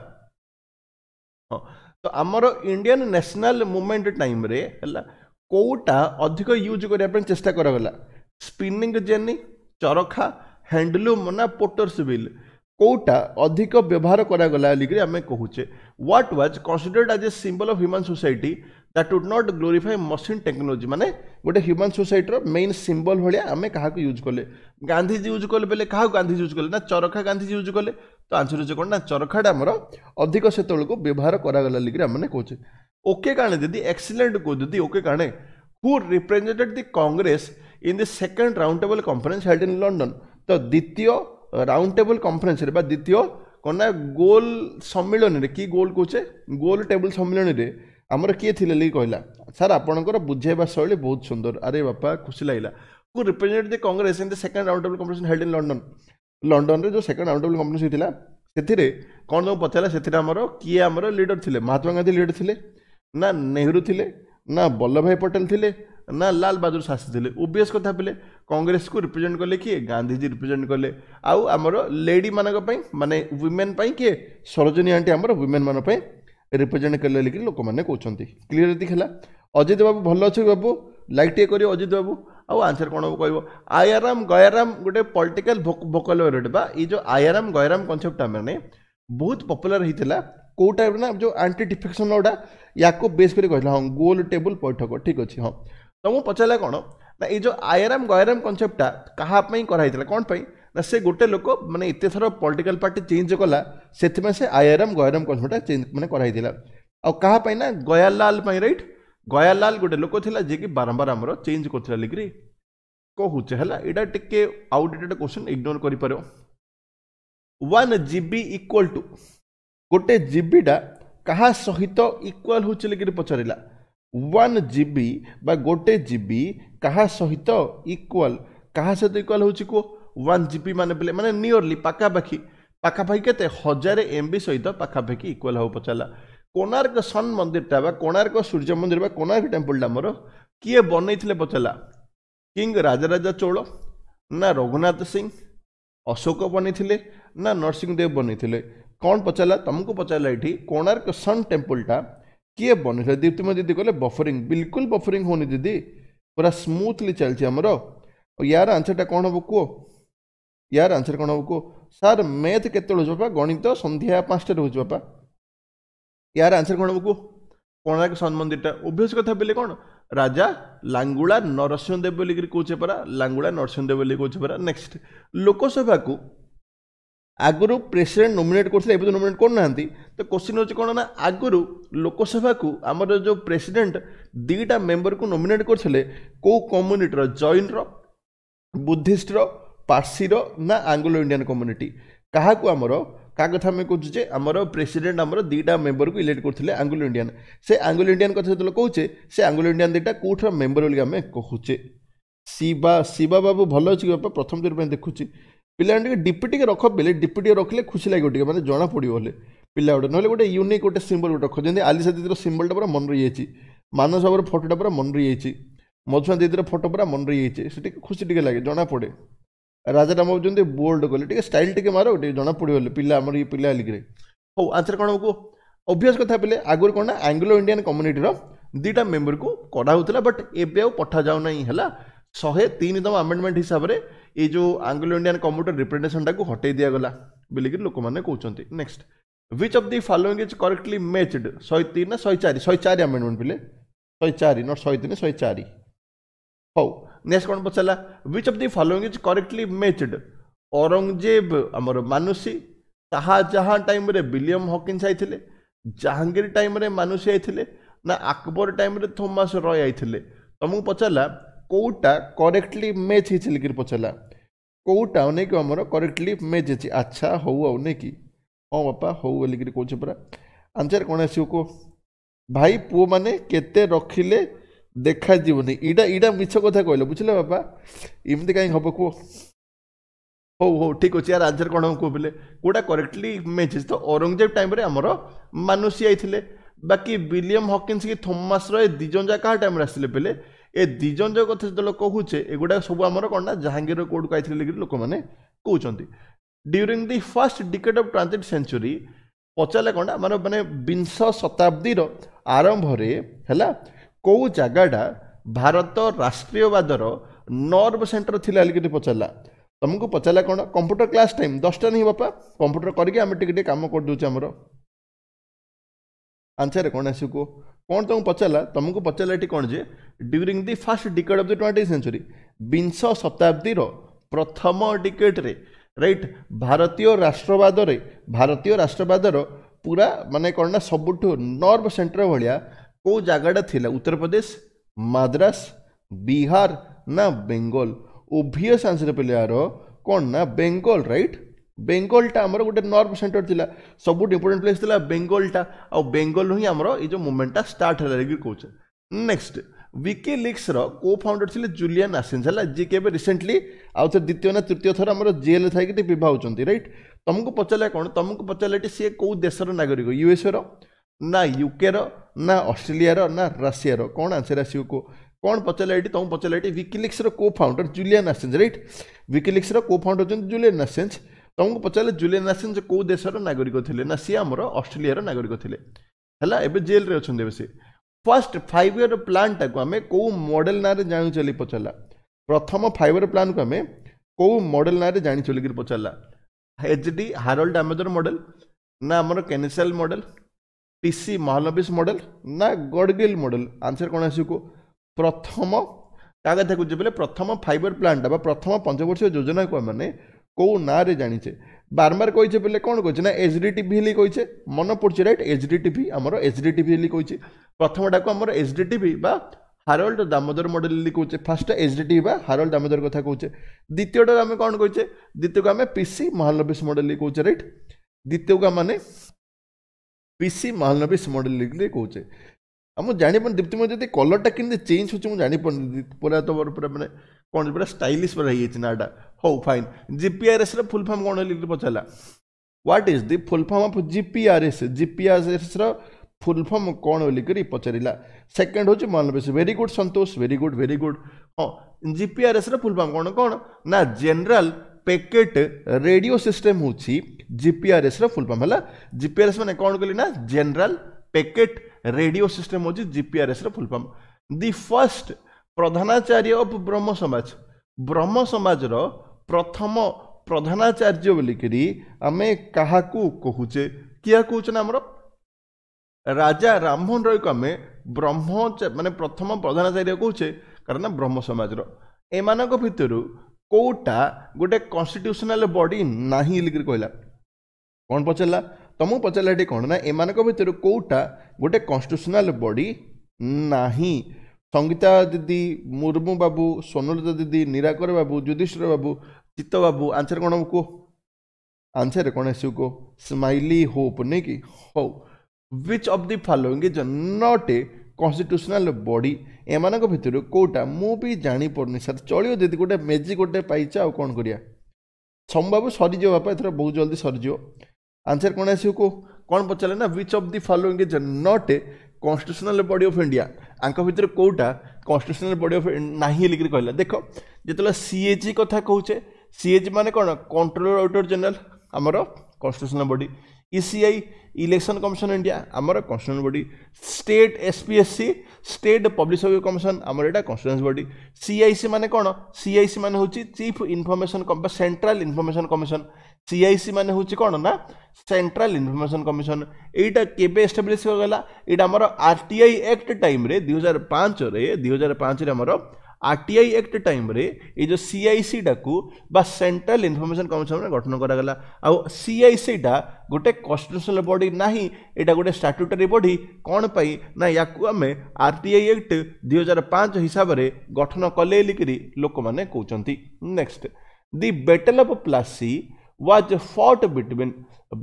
हाँ तो आमर इंडियन न्यासनाल मुवमेंट टाइम कौटा अधिक यूज करने चेस्टा करगला स्पिनिंग जेनी चरखा हैंडलूम ना पोटर्स बिल কোটা অধিক ব্যবহার করা গলা বলিকি আমি কুচে what was considered as a symbol of human society that would not glorify machine technology ମାନେ ଗୋଟେ ହ୍ୟୁମାନ୍ ସୋସାଇଟିର ମେନ୍ ସିମ୍ବଲ ଭଳିଆ ଆମେ କାହାକୁ ୟୁଜ୍ କଲେ ଗାନ୍ଧିଜୀ ୟୁଜ୍ କଲେ ବୋଲେ କାହାକୁ ଗାନ୍ଧିଜୀ ୟୁଜ୍ କଲେ ନା ଚରଖା ଗାନ୍ଧିଜୀ ୟୁଜ୍ କଲେ ତ ଆନ୍ସର ହେଉଛି କ'ଣ ନା ଚରଖାଟା ଆମର ଅଧିକ ସେତେବେଳକୁ ବ୍ୟବହାର କରାଗଲା ଲିଗିରି ଆମେ କହୁଛେ ଓକେ କାଣେ ଦିଦି ଏକ୍ସିଲେଣ୍ଟ କହୁ ଦିଦି ଓକେ କାଣେ who represented the Congress in the second round table conference held in London ତ ଦ୍ୱିତୀୟ ରାଉଣ୍ଡ ଟେବୁଲ୍ କନଫରେନ୍ସରେ ବା ଦ୍ୱିତୀୟ କ'ଣ ନା ଗୋଲ୍ ସମ୍ମିଳନୀରେ କି ଗୋଲ୍ କହୁଛେ ଗୋଲ୍ ଟେବୁଲ୍ ସମ୍ମିଳନୀରେ ଆମର କିଏ ଥିଲେ ଲାଗି କହିଲା ସାର୍ ଆପଣଙ୍କର ବୁଝାଇବା ଶୈଳୀ ବହୁତ ସୁନ୍ଦର ଆରେ ବାପା ଖୁସି ଲାଗିଲା କୁ ରିପ୍ରେଜେଣ୍ଟ ଦି କଂଗ୍ରେସ ଏମିତି second round table competition held in London ଲଣ୍ଡନରେ ଯେଉଁ ସେକେଣ୍ଡ ରାଉଣ୍ଡ ଟେବୁଲ୍ କମ୍ପିଟିସନ୍ ହେଇଥିଲା ସେଥିରେ କ'ଣ ତାକୁ ପଚାରିଲା ସେଥିରେ ଆମର କିଏ ଆମର ଲିଡ଼ର ଥିଲେ ମହାତ୍ମା ଗାନ୍ଧୀ ଲିଡ଼ର ଥିଲେ ନା ନେହେରୁ ଥିଲେ ନା ବଲ୍ଲଭ ଭାଇ ପଟେଲ ଥିଲେ ନା ଲାଲ ବାହାଦୁର ଶାସ୍ତ୍ରୀ ଥିଲେ ଓ ବି ଏସ୍ କଥା ପିଲେ कांग्रेस को रिप्रेजेंट कले किए गांधीजी रिप्रेजेंट कले आमर लेडी मानी माने वुमेन किए सरोजनी आंटी आमर वुमेन मान रिप्रेजेंट कले लिखि लोक मैंने कौन क्लीयर ये है अजित बाबू भल अच्छे बाबू लाइक टे कर अजित बाबू आउ आंसर कौन हम कह आयाराम गयाराम गोटे पॉलिटिकल भोकल वेरोटे बा ये जो आयाराम गयाराम कनसेप्ट आम बहुत पपुलर होता कौ टाइप ना जो आंटी डिफेक्शन गुटा या बेस कर गोल टेबुल बैठक ठीक अच्छे हाँ तो मुझे पचारा कौन ନା ଏଇ ଯେଉଁ ଆୟରାମ ଗୟରାମ କନସେପ୍ଟଟା କାହା ପାଇଁ କରାହେଇଥିଲା କ'ଣ ପାଇଁ ନା ସେ ଗୋଟେ ଲୋକ ମାନେ ଏତେ ଥର ପଲିଟିକାଲ ପାର୍ଟି ଚେଞ୍ଜ କଲା ସେଥିପାଇଁ ସେ ଆୟରାମ ଗୟରାମ କନସେପ୍ଟଟା ଚେଞ୍ଜ ମାନେ କରାହେଇଥିଲା ଆଉ କାହା ପାଇଁ ନା ଗୟାଲାଲ ପାଇଁ ରାଇଟ୍ ଗୟାଲାଲ ଗୋଟେ ଲୋକ ଥିଲା ଯିଏକି ବାରମ୍ବାର ଆମର ଚେଞ୍ଜ କରୁଥିଲା ଲିଗ୍ରି କହୁଛେ ହେଲା ଏଇଟା ଟିକେ ଆଉଟଡେଟେଡ୍ କ୍ୱେଶ୍ଚନ୍ ଇଗ୍ନୋର କରିପାରିବ ୱାନ୍ ଜିବି ଇକ୍ୱାଲ୍ ଟୁ ଗୋଟେ ଜିବିଟା କାହା ସହିତ ଇକ୍ୱାଲ୍ ହେଉଛି ଲିଗ୍ରି ପଚାରିଲା ওয়ান জিবি বা ଗୋଟେ ଜିବି କାହା ସହିତ ଇକ୍ୱାଲ୍ କାହା ସହିତ ଇକ୍ୱାଲ୍ ହେଉଛି କୁହ ୱାନ୍ ଜିବି ମାନେ ବୋଲେ ମାନେ ନିୟରଲି ପାଖାପାଖି ପାଖାପାଖି କେତେ ହଜାରେ ଏମ୍ବି ସହିତ ପାଖାପାଖି ଇକ୍ୱାଲ୍ ହେବ ପଚାରିଲା କୋଣାର୍କ ସନ୍ ମନ୍ଦିରଟା ବା କୋଣାର୍କ ସୂର୍ଯ୍ୟ ମନ୍ଦିର ବା କୋଣାର୍କ ଟେମ୍ପଲଟା ଆମର କିଏ ବନେଇଥିଲେ ପଚାରିଲା କିଙ୍ଗ ରାଜାରାଜା ଚୋଳ ନା ରଘୁନାଥ ସିଂ ଅଶୋକ ବନେଇଥିଲେ ନା ନରସିଂହଦେବ ବନେଇଥିଲେ କ'ଣ ପଚାରିଲା ତୁମକୁ ପଚାରିଲା ଏଠି କୋଣାର୍କ ସନ୍ ଟେମ୍ପଲଟା किए बनीला दीप्तिमा दीदी कहले बफरिंग बिल्कुल बफरिंग होनी दीदी पूरा स्मूथली चलती आमर और यार आंसरटा कौन हम कहो यार आंसर कौन हम कहो सार मैथ केत बापा गणित सन्ध्या पाँचटा रोज बापा यार आंसर कौन हम कहो कोणार्क सन मंदिरटा ओभ्यस कथा बोले कौन राजा लांगुला नरसिंहदेव बोलिकी कहे परा लांगुला नरसिंहदेव बोली कहे परा नेक्स्ट लोकसभा को आगुरी प्रेसिडेंट नोमिनेट करते नोमिनेट करना तो क्वेश्चन तो हूँ कौन ना आगुरी ଲୋକସଭାକୁ ଆମର ଯେଉଁ ପ୍ରେସିଡେଣ୍ଟ ଦୁଇଟା ମେମ୍ବରକୁ ନୋମିନେଟ୍ କରିଥିଲେ କେଉଁ କମ୍ୟୁନିଟିର ଜୈନର ବୁଦ୍ଧିଷ୍ଟର ପାର୍ସିର ନା ଆଙ୍ଗୁଲୋ ଇଣ୍ଡିଆନ୍ କମ୍ୟୁନିଟି କାହାକୁ ଆମର କାହା କଥା ଆମେ କହୁଛୁ ଯେ ଆମର ପ୍ରେସିଡେଣ୍ଟ ଆମର ଦୁଇଟା ମେମ୍ବରକୁ ଇଲେକ୍ଟ କରୁଥିଲେ ଆଙ୍ଗୁଲ ଇଣ୍ଡିଆନ୍ ସେ ଆଙ୍ଗୁଲ ଇଣ୍ଡିଆନ୍ କଥା ଯେତେବେଳେ କହୁଛେ ସେ ଆଙ୍ଗୁଲ ଇଣ୍ଡିଆନ୍ ଦୁଇଟା କେଉଁଠାର ମେମ୍ବର ବୋଲି ଆମେ କହୁଛେ ଶିବା ଶିବା ବାବୁ ଭଲ ଅଛି କି ବାପା ପ୍ରଥମ ଥର ପାଇଁ ଦେଖୁଛି ପିଲାମାନେ ଟିକେ ଡିପି ଟିକେ ରଖ ପିଲେ ଡିପି ଟିକେ ରଖିଲେ ଖୁସି ଲାଗିବ ଟିକେ ମାନେ ଜଣାପଡ଼ିବ ହେଲେ ପିଲା ଗୋଟେ ନହେଲେ ଗୋଟେ ୟୁନିକ୍ ଗୋଟେ ସିମ୍ବଲ୍ ଗୋଟେ ରଖ ଯେମିତି ଆଲିସା ଦିଦିର ସିମ୍ବଲ୍ଟା ପୁରା ମନେ ରହିଯାଇଛି ମାନସବର ଫଟୋଟା ପୁରା ମନେ ରହିଯାଇଛି ମଧୁସୂଦନ ଦିଦିର ଫଟୋ ପୁରା ମନେ ରହିଯାଇଛି ସେ ଟିକେ ଖୁସି ଟିକେ ଲାଗେ ଜଣାପଡ଼େ ରାଜାରାମ ହେଉଛନ୍ତି ବୋଲ୍ଡ କଲେ ଟିକେ ଷ୍ଟାଇଲ୍ ଟିକେ ମାର ଟିକେ ଜଣାପଡ଼ିଗଲେ ପିଲା ଆମର ଏଇ ପିଲା ଲିଗ୍ରେ ହଉ ଆନ୍ସର୍ କ'ଣ କୁହ ଅଭ୍ୟାସ କଥା ପିଲେ ଆଗରୁ କ'ଣ ନା ଆଙ୍ଗ୍ଲୋ ଇଣ୍ଡିଆନ୍ କମ୍ୟୁନିଟିର ଦୁଇଟା ମେମ୍ବରକୁ କଢ଼ାହେଉଥିଲା ବଟ୍ ଏବେ ଆଉ ପଠାଯାଉନାହିଁ ହେଲା ଶହେ ତିନିତମ ଆମେଣ୍ଡମେଣ୍ଟ ହିସାବରେ ଏଇ ଯେଉଁ ଆଙ୍ଗ୍ଲୋ ଇଣ୍ଡିଆନ୍ କମ୍ୟୁନିଟି ରିପ୍ରେଜେଣ୍ଟେସନ୍ଟାକୁ ହଟେଇ ଦିଆଗଲା ବୋଲିକିରି ଲୋକମାନେ କହୁଛନ୍ତି next of of the is is correctly ଶହେ ତିନି ନା ଶହେ ଚାରି 104 104 amendment ପିଲେ ଶହେ ତିନି ଶହେ ଚାରି ହଉ ନେକ୍ସଟ କ'ଣ ପଚାରିଲା which of the following is correctly matched Aurangzeb ଆମର ମାନୁଷୀ ତାହା ଯାହା ଟାଇମ୍ରେ ବିଲିୟମ୍ ହକିନ୍ସ ଆଇଥିଲେ ଜାହାଙ୍ଗୀର ଟାଇମ୍ରେ ମାନୁଷୀ ଆଇଥିଲେ ନା ଆକବର ଟାଇମ୍ରେ ଥୋମାସ ରୟ ଆଇଥିଲେ ତୁମକୁ ପଚାରିଲା କେଉଁଟା କରେକ୍ଟଲି ମ୍ୟାଚ୍ ହେଇଛି ଲେଖିକି ପଚାରିଲା କେଉଁଟା ନେଇକି ଆମର କରେକ୍ଟଲି ମେଚ୍ ହେଇଛି ଆଚ୍ଛା ହଉ ଆଉ ନେଇକି ହଁ ବାପା ହଉ ବୋଲିକିରି କହୁଛି ପରା ଆନ୍ସର୍ କ'ଣ ଆସିବ କୁହ ଭାଇ ପୁଅମାନେ କେତେ ରଖିଲେ ଦେଖାଯିବନି ଏଇଟା ଏଇଟା ମିଛ କଥା କହିଲେ ବୁଝିଲେ ବାପା ଏମିତି କାହିଁ ହେବ କୁହ ହଉ ହଉ ଠିକ୍ ଅଛି ଆର ଆନ୍ସର୍ କ'ଣ ହେବ କୁହ କେଉଁଟା କରେକ୍ଟଲି ମେଚେସ୍ ତ ଔରଙ୍ଗଜେବ ଟାଇମ୍ରେ ଆମର ମାନୁସି ଆଇଥିଲେ ବାକି ବିଲିୟମ୍ ହକିନ୍ସ କି ଥୋମାସର ଏ ଦିଜଞ୍ଜ ଯାକ କାହା ଟାଇମ୍ରେ ଆସିଲେ ବେଲେ ଏ ଦୁଇ ଜଣ ଯାକ କଥା ଯେତେବେଳେ କହୁଛେ ଏଗୁଡ଼ାକ ସବୁ ଆମର କ'ଣ ନା ଜାହାଙ୍ଗୀରର କୋର୍ଟକୁ ଆଇଥିଲେ ବୋଲି ଲୋକମାନେ କହୁଛନ୍ତି during the first decade of twenty century ପଚାରିଲେ କ'ଣ ଆମର ମାନେ ବିଂଶ ଶତାବ୍ଦୀର ଆରମ୍ଭରେ ହେଲା କେଉଁ ଜାଗାଟା ଭାରତ ରାଷ୍ଟ୍ରୀୟବାଦର ନର୍ଭ ସେଣ୍ଟର ଥିଲା ଲିକିଟି ପଚାରିଲା ତୁମକୁ ପଚାରିଲା କ'ଣ କମ୍ପ୍ୟୁଟର କ୍ଲାସ୍ ଟାଇମ୍ ଦଶଟା ନାହିଁ ବାପା କମ୍ପ୍ୟୁଟର କରିକି ଆମେ ଟିକେ ଟିକେ କାମ କରିଦେଉଛୁ ଆମର ଆନ୍ସର କ'ଣ ଆସିବ କୁହ କ'ଣ ତୁମକୁ ପଚାରିଲା ତୁମକୁ ପଚାରିଲା ଏଠି କ'ଣ ଯେ during the first decade of the twenty century ବିଂଶ ଶତାବ୍ଦୀର ପ୍ରଥମ ଡିକେଟ୍ରେ ରାଇଟ୍ ଭାରତୀୟ ରାଷ୍ଟ୍ରବାଦରେ ଭାରତୀୟ ରାଷ୍ଟ୍ରବାଦର ପୁରା ମାନେ କ'ଣ ନା ସବୁଠୁ ନର୍ଭ ସେଣ୍ଟର ଭଳିଆ କେଉଁ ଜାଗାଟା ଥିଲା ଉତ୍ତରପ୍ରଦେଶ ମାଦ୍ରାସ ବିହାର ନା ବେଙ୍ଗଲ ଓଭିୟସ୍ ଆନ୍ସର୍ ପିଲାର କ'ଣ ନା ବେଙ୍ଗଲ ରାଇଟ୍ ବେଙ୍ଗଲଟା ଆମର ଗୋଟେ ନର୍ଭ ସେଣ୍ଟର ଥିଲା ସବୁଠୁ ଇମ୍ପୋର୍ଟାଣ୍ଟ ପ୍ଲେସ୍ ଥିଲା ବେଙ୍ଗଲଟା ଆଉ ବେଙ୍ଗଲରୁ ହିଁ ଆମର ଏଇ ଯେଉଁ ମୁଭମେଣ୍ଟଟା ଷ୍ଟାର୍ଟ ହେଲା କି କହୁଛେ ନେକ୍ସଟ ୱିକି ଲିକ୍ସର କୋ ଫାଉଣ୍ଡର ଥିଲେ ଜୁଲିଆନ୍ ଆସେନ୍ସ ହେଲା ଯିଏକି ଏବେ ରିସେଣ୍ଟଲି ଆଉ ଥରେ ଦ୍ୱିତୀୟ ନା ତୃତୀୟ ଥର ଆମର ଜେଲ୍ରେ ଥାଇକି ଟିକେ ବିବାହ ହେଉଛନ୍ତି ରାଇଟ୍ ତୁମକୁ ପଚାରିଲା କ'ଣ ତୁମକୁ ପଚାରିଲା ଏଠି ସିଏ କେଉଁ ଦେଶର ନାଗରିକ ୟୁଏସ୍ଏର ନା ୟୁକେର ନା ଅଷ୍ଟ୍ରେଲିଆର ନା ରଷିଆର କ'ଣ ଆନ୍ସର୍ ଆସିବ କୁହ କ'ଣ ପଚାରିଲା ଏଠି ତୁମକୁ ପଚାରିଲା ଏଠି ୱିକିଲିକ୍ସର co founder Julian Assange right ୱିକିଲିକ୍ସର କୋ ଫାଉଣ୍ଡର ହେଉଛନ୍ତି ଜୁଲିଆନ୍ ଆସେନ୍ସ ତୁମକୁ ପଚାରିଲେ ଜୁଲିଆନ୍ ଆସେନ୍ସ କେଉଁ ଦେଶର ନାଗରିକ ଥିଲେ ନା ସିଏ ଆମର ଅଷ୍ଟ୍ରେଲିଆର ନାଗରିକ ଥିଲେ ହେଲା ଏବେ ଜେଲ୍ରେ ଅଛନ୍ତି ଏବେ ସିଏ ଫାର୍ଷ୍ଟ ଫାଇଭ୍ ଇୟର୍ ପ୍ଲାନ୍ଟାକୁ ଆମେ କେଉଁ ମଡ଼େଲ୍ ନାଁରେ ଜାଣିଛୁ ବୋଲି ପଚାରିଲା ପ୍ରଥମ ଫାଇଭ୍ ଇୟର୍ ପ୍ଲାନ୍କୁ ଆମେ କେଉଁ ମଡ଼େଲ୍ ନାଁରେ ଜାଣିଛୁ ବୋଲିକିରି ପଚାରିଲା ଏଚ୍ ଡି ହାରଲ୍ ଆମେଜର ମଡ଼େଲ ନା ଆମର Keynesian model P C Mahalanobis model ନା ଗଡ଼ଗିଲ୍ ମଡ଼େଲ୍ ଆନ୍ସର୍ କ'ଣ ଆସିବ କୁହ ପ୍ରଥମ କାହା କଥା ବୋଲେ ପ୍ରଥମ ଫାଇବର ପ୍ଲାନ୍ଟା ବା ପ୍ରଥମ ପଞ୍ଚବର୍ଷୀୟ ଯୋଜନାକୁ ଆମମାନେ କେଉଁ ନାଁରେ ଜାଣିଛେ বারবার কইছে বলে কোণ কইছে না এচডিটিভি হেলি কইছে মনে পড়ছে রাইট এচডিটিভি আমার এচডিটিভি হেলি কইছে প্রথমটাকে আমার এচডিটিভি বা হারল্ড দামোদর মডেল হেলি কইছে ফার্স্টটা এচডিটিভি বা হারল্ড দামোদর কথা কইছে দ্বিতীয়টার আমি কোণ কইছে দ্বিতীয়কে আমি পিসি মহানবিস মডেল হেলি কইছে রাইট দ্বিতীয়কে মানে পিসি মহানবিস মডেল হেলি কইছে ମୁଁ ଜାଣିପାରୁନି ଦୀପ୍ତି ମୁଁ ଯଦି କଲର୍ଟା କେମିତି ଚେଞ୍ଜ ହେଉଛି ମୁଁ ଜାଣିପାରୁନି ପୁରା ତ ପୁରା ମାନେ କ'ଣ ପୁରା ଷ୍ଟାଇଲିସ୍ ପୁରା ହେଇଯାଇଛି ନାଁଟା ହଉ ଫାଇନ୍ ଜିପିଆର୍ଏସ୍ର ଫୁଲ୍ ଫର୍ମ କ'ଣ ବୋଲି ପଚାରିଲା what is the full form of GPRS ଜିପିଆର୍ଏସ୍ର ଫୁଲ୍ ଫର୍ମ କ'ଣ ବୋଲିକରି ପଚାରିଲା ସେକେଣ୍ଡ ହେଉଛି Mahalanobis very good Santosh very good very good ହଁ ଜିପିଆର୍ଏସ୍ର ଫୁଲ୍ ଫର୍ମ କ'ଣ କ'ଣ ନା ଜେନେରାଲ୍ ପ୍ୟାକେଟ୍ ରେଡ଼ିଓ ସିଷ୍ଟମ୍ ହେଉଛି ଜିପିଆର୍ଏସ୍ର ଫୁଲ୍ ଫର୍ମ ହେଲା ଜିପିଆର୍ଏସ୍ ମାନେ କ'ଣ କହିଲି ନା ଜେନେରାଲ୍ ପ୍ୟାକେଟ୍ रेडियो सिस्टम हूँ जीपीआरएस फुलफर्म दि फर्स्ट प्रधानाचार्य अफ ब्रह्म समाज ब्रह्म समाज प्रथम प्रधानाचार्य बोलिकी आम क्या कहूचे क्या कौन आम राजा राममोहन रॉय को आम ब्रह्म मान प्रथम प्रधानाचार्य कौचे कारण ब्रह्म समाज एम भितर कौटा गोटे कन्स्टिट्यूशनाल बडी ना लिखिक कहला कौन पचारा ତୁମକୁ ପଚାରିଲା ଏଠି କ'ଣ ନା ଏମାନଙ୍କ ଭିତରୁ କେଉଁଟା ଗୋଟେ କନଷ୍ଟିଟ୍ୟୁସନାଲ ବଡ଼ି ନାହିଁ ସଙ୍ଗୀତା ଦିଦି ମୁର୍ମୁ ବାବୁ ସ୍ୱର୍ଣ୍ଣଲତା ଦିଦି ନିରାକର ବାବୁ ଯୁଧିଷ୍ଠର ବାବୁ ଚିତ୍ତ ବାବୁ ଆନ୍ସର କ'ଣ କୁହ ଆନ୍ସର କ'ଣ ଆସିବୁ କୁହ ସ୍ମାଇଲି ହୋପ୍ ନେଇକି ହଉ which of the following is not a constitutional body ଏମାନଙ୍କ ଭିତରୁ କେଉଁଟା ମୁଁ ବି ଜାଣିପାରୁନି ସାର୍ ଚଳିବ ଦିଦି ଗୋଟେ ମେଜିକ୍ ଗୋଟେ ପାଇଛ ଆଉ କ'ଣ କରିବା ସମୁ ବାବୁ ସରିଯିବ ବାପା ଏଥର ବହୁତ ଜଲ୍ଦି ସରିଯିବ आंसर कौन आस कौन पचारे ना which of the following is not a constitutional body of India आंक भितर कौटा कन्स्टिट्यूशनाल बडी अफ ना लिखिक कहला देख जिते सीएजी कथा कहे सीएजी मान कौन कंट्रोलर ऑडिटर जनरल आमर constitutional body ECI election commission India আমার constituent body state SPSC state public service commission আমার এটা কনস্টিটুয়েন্স বডি সিআইসি মানে কোণ সিআইসি মানে হচ্ছে chief information central information commission CIC মানে হচ্ছে কোণ না সেন্ট্রাল ইনফরমেশন কমিশন এইটা কেবে এস্টাবলিশ হয়েগলা এইটা আমার আরটিআই আক্ট টাইমে দুই হাজার পাঁচরে দুই হাজার পাঁচরে আমার আরটিআই আক্ট টাইমে এই যে সিআইসিটাকু বা সেন্ট্রাল ইনফরমেশন কমিশন গঠন করাগলা আউ সিআইসিটা গোটে কনস্টিট্যুশনাল বডি না এটা গোটে স্টাটুটারি বডি কোণ পাই না ইয়াকু আমি আরটিআই আক্ট দুই হাজার পাঁচ হিসাবে গঠন কলে লিকি লোক মানে কৌঁচ next the battle of Plassey was fought between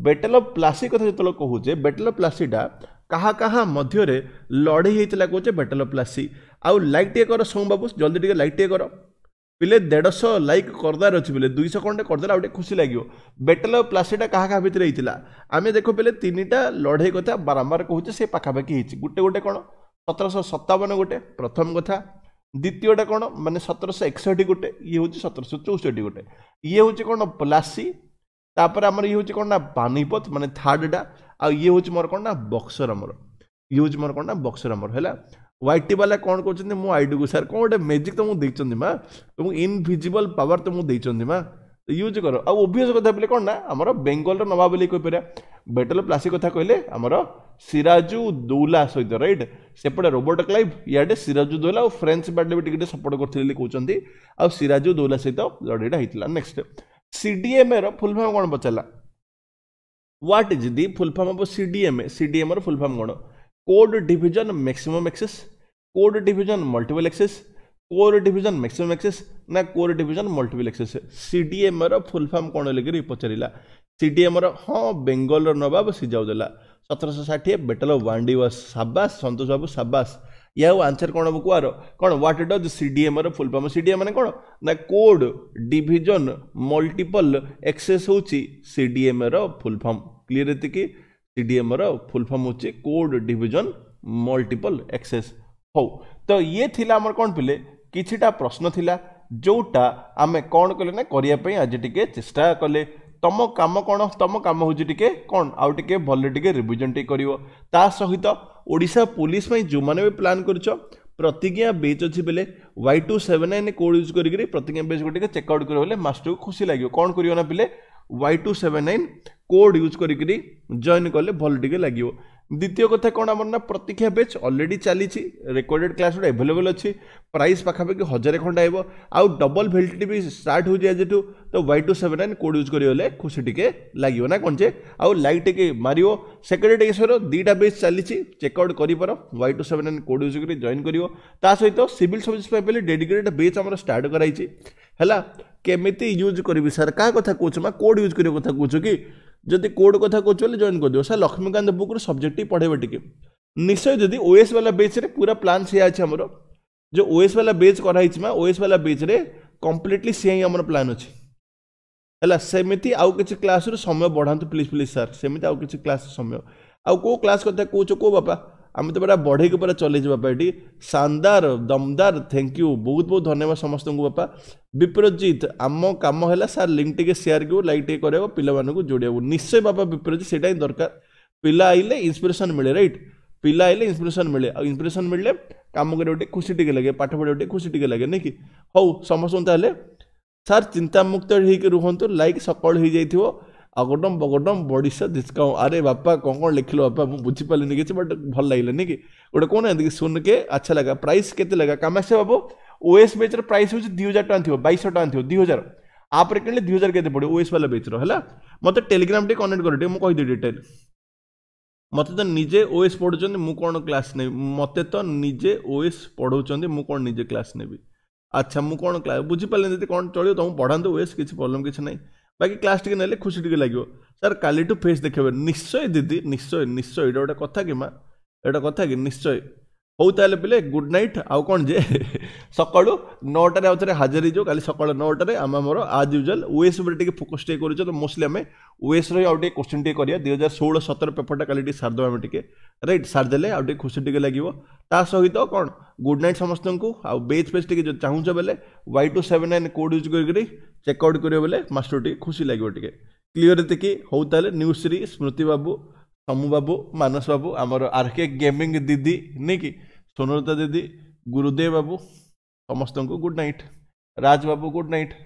battle of Plassey କଥା ଯେତେବେଳେ କହୁଛେ ବେଟେଲ୍ ଅଫ୍ ପ୍ଲାସିଟା କାହା କାହା ମଧ୍ୟରେ ଲଢ଼େଇ ହେଇଥିଲା କହୁଛେ ବେଟେଲ୍ ଅଫ୍ ପ୍ଲାସି ଆଉ ଲାଇକ୍ ଟିକେ କର ସୋମ ବାବୁ ଜଲ୍ଦି ଟିକେ ଲାଇକ୍ ଟିକେ କର ପିଲେ ଦେଢ଼ଶହ ଲାଇକ୍ କରିଦେବାର ଅଛି ବୋଲେ ଦୁଇଶହ ଖଣ୍ଡେ କରିଦେଲେ ଆଉ ଟିକେ ଖୁସି ଲାଗିବ ବେଟେଲ୍ ଅଫ୍ ପ୍ଲାସିଟା କାହା କାହା ଭିତରେ ହେଇଥିଲା ଆମେ ଦେଖ ପିଲେ ତିନିଟା ଲଢ଼େଇ କଥା ବାରମ୍ବାର କହୁଛେ ସେ ପାଖାପାଖି ହେଇଛି ଗୋଟେ ଗୋଟେ କ'ଣ ସତରଶହ ସତାବନ ଗୋଟେ ପ୍ରଥମ କଥା দ্বিতীয়টা কোণ মানে সতেরোশো একষট্টি গোটে ইয়ে হচ্ছে সতেরোশো চৌষট্টি গোটে ইয়ে হচ্ছে কোণ প্লাসি তাপরে আমার ইয়ে হচ্ছে কোণ না পানিপথ মানে থার্ডটা আর ইয়ে হচ্ছে মোর কোণ না বক্সর আমার ইয়ে হচ্ছে মোর কোণ না বক্সর আমার হলা ওয়াইটি বালা কোণ করছেন মো আইডি কু স্যার কোণ গোটে ম্যাজিক তো দিচ্ছেন মা তুমি ইনভিজিবল পাওয়ার তো দিচ্ছেন মা यूज कर आउ ओभीयस कथा बोले कौन ना आम बेंगल नवा बोली कहीपर बेटल प्लासी कथा कहले आमर सिराजु दौला सहित रईट सेपटे रोबोट क्लाइव इे सिराजु दौला और फ्रेंच बैटले भी टे सपोर्ट करते कहते दौला सहित लड़ेटा होता नेक्स्ट सीडीएमए फुलफर्म कौन पचारा what is the full form of CDMA CDMA full form कौन code division maximum access code division multiple access code division maximum access ନା code division multiple access C D ଏମ୍ର ଫୁଲ୍ ଫର୍ମ କ'ଣ ଲେଖିକରି ପଚାରିଲା C D ଏମ୍ର ହଁ ବେଙ୍ଗଲର ନବାବ ସିଜାଉ ଦେଲା ସତରଶହ ଷାଠିଏ battle of Wandiwash ସାବାସ ସନ୍ତୋଷ ବାବୁ ସାବାସ ଏହାକୁ ଆନ୍ସର୍ କ'ଣ ହେବ କୁଆର କ'ଣ what it does C D ଏମ୍ର full form C D M ମାନେ କ'ଣ ନା କୋଡ୍ ଡିଭିଜନ୍ ମଲ୍ଟିପଲ୍ ଏକ୍ସେସ୍ ହେଉଛି ସି ଡି ଏମ୍ର ଫୁଲ୍ ଫର୍ମ କ୍ଲିଅର୍ ଏତିକି ସି ଡି ଏମ୍ର ଫୁଲ୍ ଫର୍ମ ହେଉଛି କୋଡ୍ ଡିଭିଜନ୍ ମଲ୍ଟିପଲ୍ ଏକ୍ସେସ୍ ହଉ ତ ଇଏ ଥିଲା ଆମର କ'ଣ ପିଲେ କିଛିଟା ପ୍ରଶ୍ନ ଥିଲା ଯେଉଁଟା ଆମେ କ'ଣ କଲେ ନା କରିବା ପାଇଁ ଆଜି ଟିକେ ଚେଷ୍ଟା କଲେ ତମ କାମ କ'ଣ ତମ କାମ ହେଉଛି ଟିକେ କ'ଣ ଆଉ ଟିକେ ଭଲରେ ଟିକେ ରିଭିଜନ୍ ଟିକେ କରିବ ତା ସହିତ ଓଡ଼ିଶା ପୋଲିସ ପାଇଁ ଯେଉଁମାନେ ବି ପ୍ଲାନ୍ କରିଛ ପ୍ରତିଜ୍ଞା ବେଚ୍ ଅଛି ବେଲେ Y two seven nine code use କରିକି ପ୍ରତିଜ୍ଞା ବେଚ୍କୁ ଟିକେ ଚେକ୍ଆଉଟ୍ କରିବ ବୋଲେ ମାଷ୍ଟରକୁ ଖୁସି ଲାଗିବ କ'ଣ କରିବ ନା ପିଲେ Y two seven nine code use କରିକିରି ଜଏନ୍ କଲେ ଭଲ ଟିକେ ଲାଗିବ দ্বিতীয় কথা কোণ আমার না প্রতীক্ষা বেচ অলরেডি চালিছি রেকর্ডেড ক্লাস গুলো এভেলেবল অছি প্রাইস পাখাপাখি হাজার খন্ড আইব আউ ডবল ভ্যালিডিটি বি স্টার্ট হয়ে যায় যেটু তো Y two seven nine code use করি হলে খুশি টিকে লাগিব না কোন যে আউ লাইক টিকে মারিব সেকেন্ড টিকে সর দুইটা বেচ চালিছি চেক আউট করিপার Y two seven nine code use করি জয়েন করিব তা সহিত সিভিল সর্ভিস পাই পেলে ডেডিকেটেড বেচ আমার স্টার্ট করাইছি হেলা কেমিতি ইউজ করিবি স্যার কাহা কথা কହୁଛ মা কোড ইউজ করিব কথা কହୁছ কি ଯଦି କୋର୍ଟ କଥା କହୁଛ ବୋଲି ଜଏନ୍ କରିଦିଅ ସାର୍ ଲକ୍ଷ୍ମୀକାନ୍ତ ବୁକ୍ରୁ ସବଜେକ୍ଟିଭ୍ ପଢ଼େଇବେ ଟିକେ ନିଶ୍ଚୟ ଯଦି ଓଏସ୍ ବାଲା ବେଚ୍ରେ ପୁରା ପ୍ଲାନ୍ ସେଇଆ ଅଛି ଆମର ଯେଉଁ ଓଏସ୍ ବାଲା ବେଚ୍ କରାହେଇଛି ମା ଓଏସ୍ ବାଲା ବେଚ୍ରେ କମ୍ପ୍ଲିଟଲି ସେଇଆ ହିଁ ଆମର ପ୍ଲାନ୍ ଅଛି ହେଲା ସେମିତି ଆଉ କିଛି କ୍ଲାସ୍ରୁ ସମୟ ବଢ଼ାନ୍ତୁ ପ୍ଲିଜ୍ ପ୍ଲିଜ୍ ସାର୍ ସେମିତି ଆଉ କିଛି କ୍ଲାସ୍ ସମୟ ଆଉ କେଉଁ କ୍ଲାସ୍ କଥା କହୁଛ କେଉଁ ବାପା ଆମେ ତ ପୁରା ବଢ଼େଇକି ପୁରା ଚଲେଇଛୁ ବାପା ଏଠି ଶାନଦାର ଦମଦାର ଥ୍ୟାଙ୍କ ୟୁ ବହୁତ ବହୁତ ଧନ୍ୟବାଦ ସମସ୍ତଙ୍କୁ ବାପା ବିପ୍ରଜିତ ଆମ କାମ ହେଲା ସାର୍ ଲିଙ୍କ୍ ଟିକେ ସେୟାର କରିବୁ ଲାଇକ୍ ଟିକେ କରିବାକୁ ପିଲାମାନଙ୍କୁ ଯୋଡ଼ିବାକୁ ନିଶ୍ଚୟ ବାପା ବିପ୍ରଜିତ ସେଇଟା ହିଁ ଦରକାର ପିଲା ଆଇଲେ ଇନ୍ସପିରେସନ୍ ମିଳେ ରାଇଟ୍ ପିଲା ଆଇଲେ ଇନ୍ସପିରେସନ୍ ମିଳେ ଆଉ ଇନ୍ସପିରେସନ୍ ମିଳିଲେ କାମ କରିବାକୁ ଟିକେ ଖୁସି ଟିକେ ଲାଗେ ପାଠ ପଢ଼ିବାକୁ ଟିକେ ଖୁସି ଟିକେ ଲାଗେ ନାଇଁ କି ହଉ ସମସ୍ତଙ୍କୁ ତାହେଲେ ସାର୍ ଚିନ୍ତାମୁକ୍ତ ହେଇକି ରୁହନ୍ତୁ ଲାଇକ୍ ସକାଳୁ ହେଇଯାଇଥିବ अगडम बगडम बड़ीसा दिस्काउंट अरे बापा कौन कौन लिख लो बापा मुझे बुझीपारे किसी बट भल लगे कि गोटे कौन है सुन के अच्छा लगा प्राइस के लगा बाबू ओएस बेच रईस हो दुई हजार टाँग थी बैश टाँग थी दुई हजार आप कि दुई हजार के पड़े ओएस वाला बेच रहा मत टेलीग्राम टे कनेक्ट कर डिटेल मत तो निजे ओएस पढ़ुं मु कौन क्लास ने मत तो निजे ओएस पढ़ाऊँ कौन निजे क्लास नेबी अच्छा मुझे कौन क्लास बुझीपारे कौन चलो तुम पढ़ाते ओएस किसी प्रोब्लम किसी ना ବାକି କ୍ଲାସ୍ ଟିକେ ନେଲେ ଖୁସି ଟିକେ ଲାଗିବ ସାର୍ କାଲିଠୁ ଫେସ୍ ଦେଖେଇବେ ନିଶ୍ଚୟ ଦିଦି ନିଶ୍ଚୟ ନିଶ୍ଚୟ ଏଇଟା ଗୋଟେ କଥା କି ମା ଏଇଟା କଥା କି ନିଶ୍ଚୟ ହଉ ତାହେଲେ ପିଲେ ଗୁଡ୍ ନାଇଟ୍ ଆଉ କ'ଣ ଯେ ସକାଳୁ ନଅଟାରେ ଆଉ ଥରେ ହାଜର ହେଇଯିବ କାଲି ସକାଳ ନଅଟାରେ ଆମେ ଆମର ଆଜ୍ ୟୁଜୁଆଲ୍ ଓଏସ୍ ଉପରେ ଟିକେ ଫୋକସ୍ ଟିକେ କରୁଛୁ ତ ମୋଷ୍ଟଲି ଆମେ ଓଏସ୍ର ଆଉ ଟିକେ କୋଶ୍ଚିନ୍ ଟିକେ କରିବା ଦୁଇ ହଜାର ଷୋହଳ ସତର ପେପରଟା କାଲି ଟିକେ ସାରିଦେବା ଆମେ ଟିକେ ରାଇଟ୍ ସାରିଦେଲେ ଆଉ ଟିକେ ଖୁସି ଟିକେ ଲାଗିବ ତା ସହିତ କ'ଣ ଗୁଡ୍ ନାଇଟ୍ ସମସ୍ତଙ୍କୁ ଆଉ ବେଜ୍ ପେଜ୍ ଟିକେ ଯଦି ଚାହୁଁଛ ବେଲେ Y two seven nine code use କରିକିରି ଚେକ୍ଆଉଟ୍ କରିବ ବେଲେ ମାଷ୍ଟର ଟିକେ ଖୁସି ଲାଗିବ ଟିକେ କ୍ଲିଅର୍ ଏତିକି ହଉ ତାହେଲେ ନ୍ୟୁଜ୍ ସିରି ସ୍ମୃତି ବାବୁ ସମୁ ବାବୁ ମାନସ ବାବୁ ଆମର ଆର୍କେ ଗେମିଂ ଦିଦି ନାଇଁ କି ସୋନଲତା ଦିଦି ଗୁରୁଦେବ ବାବୁ ସମସ୍ତଙ୍କୁ ଗୁଡ଼୍ ନାଇଟ୍ ରାଜ ବାବୁ ଗୁଡ଼୍ ନାଇଟ୍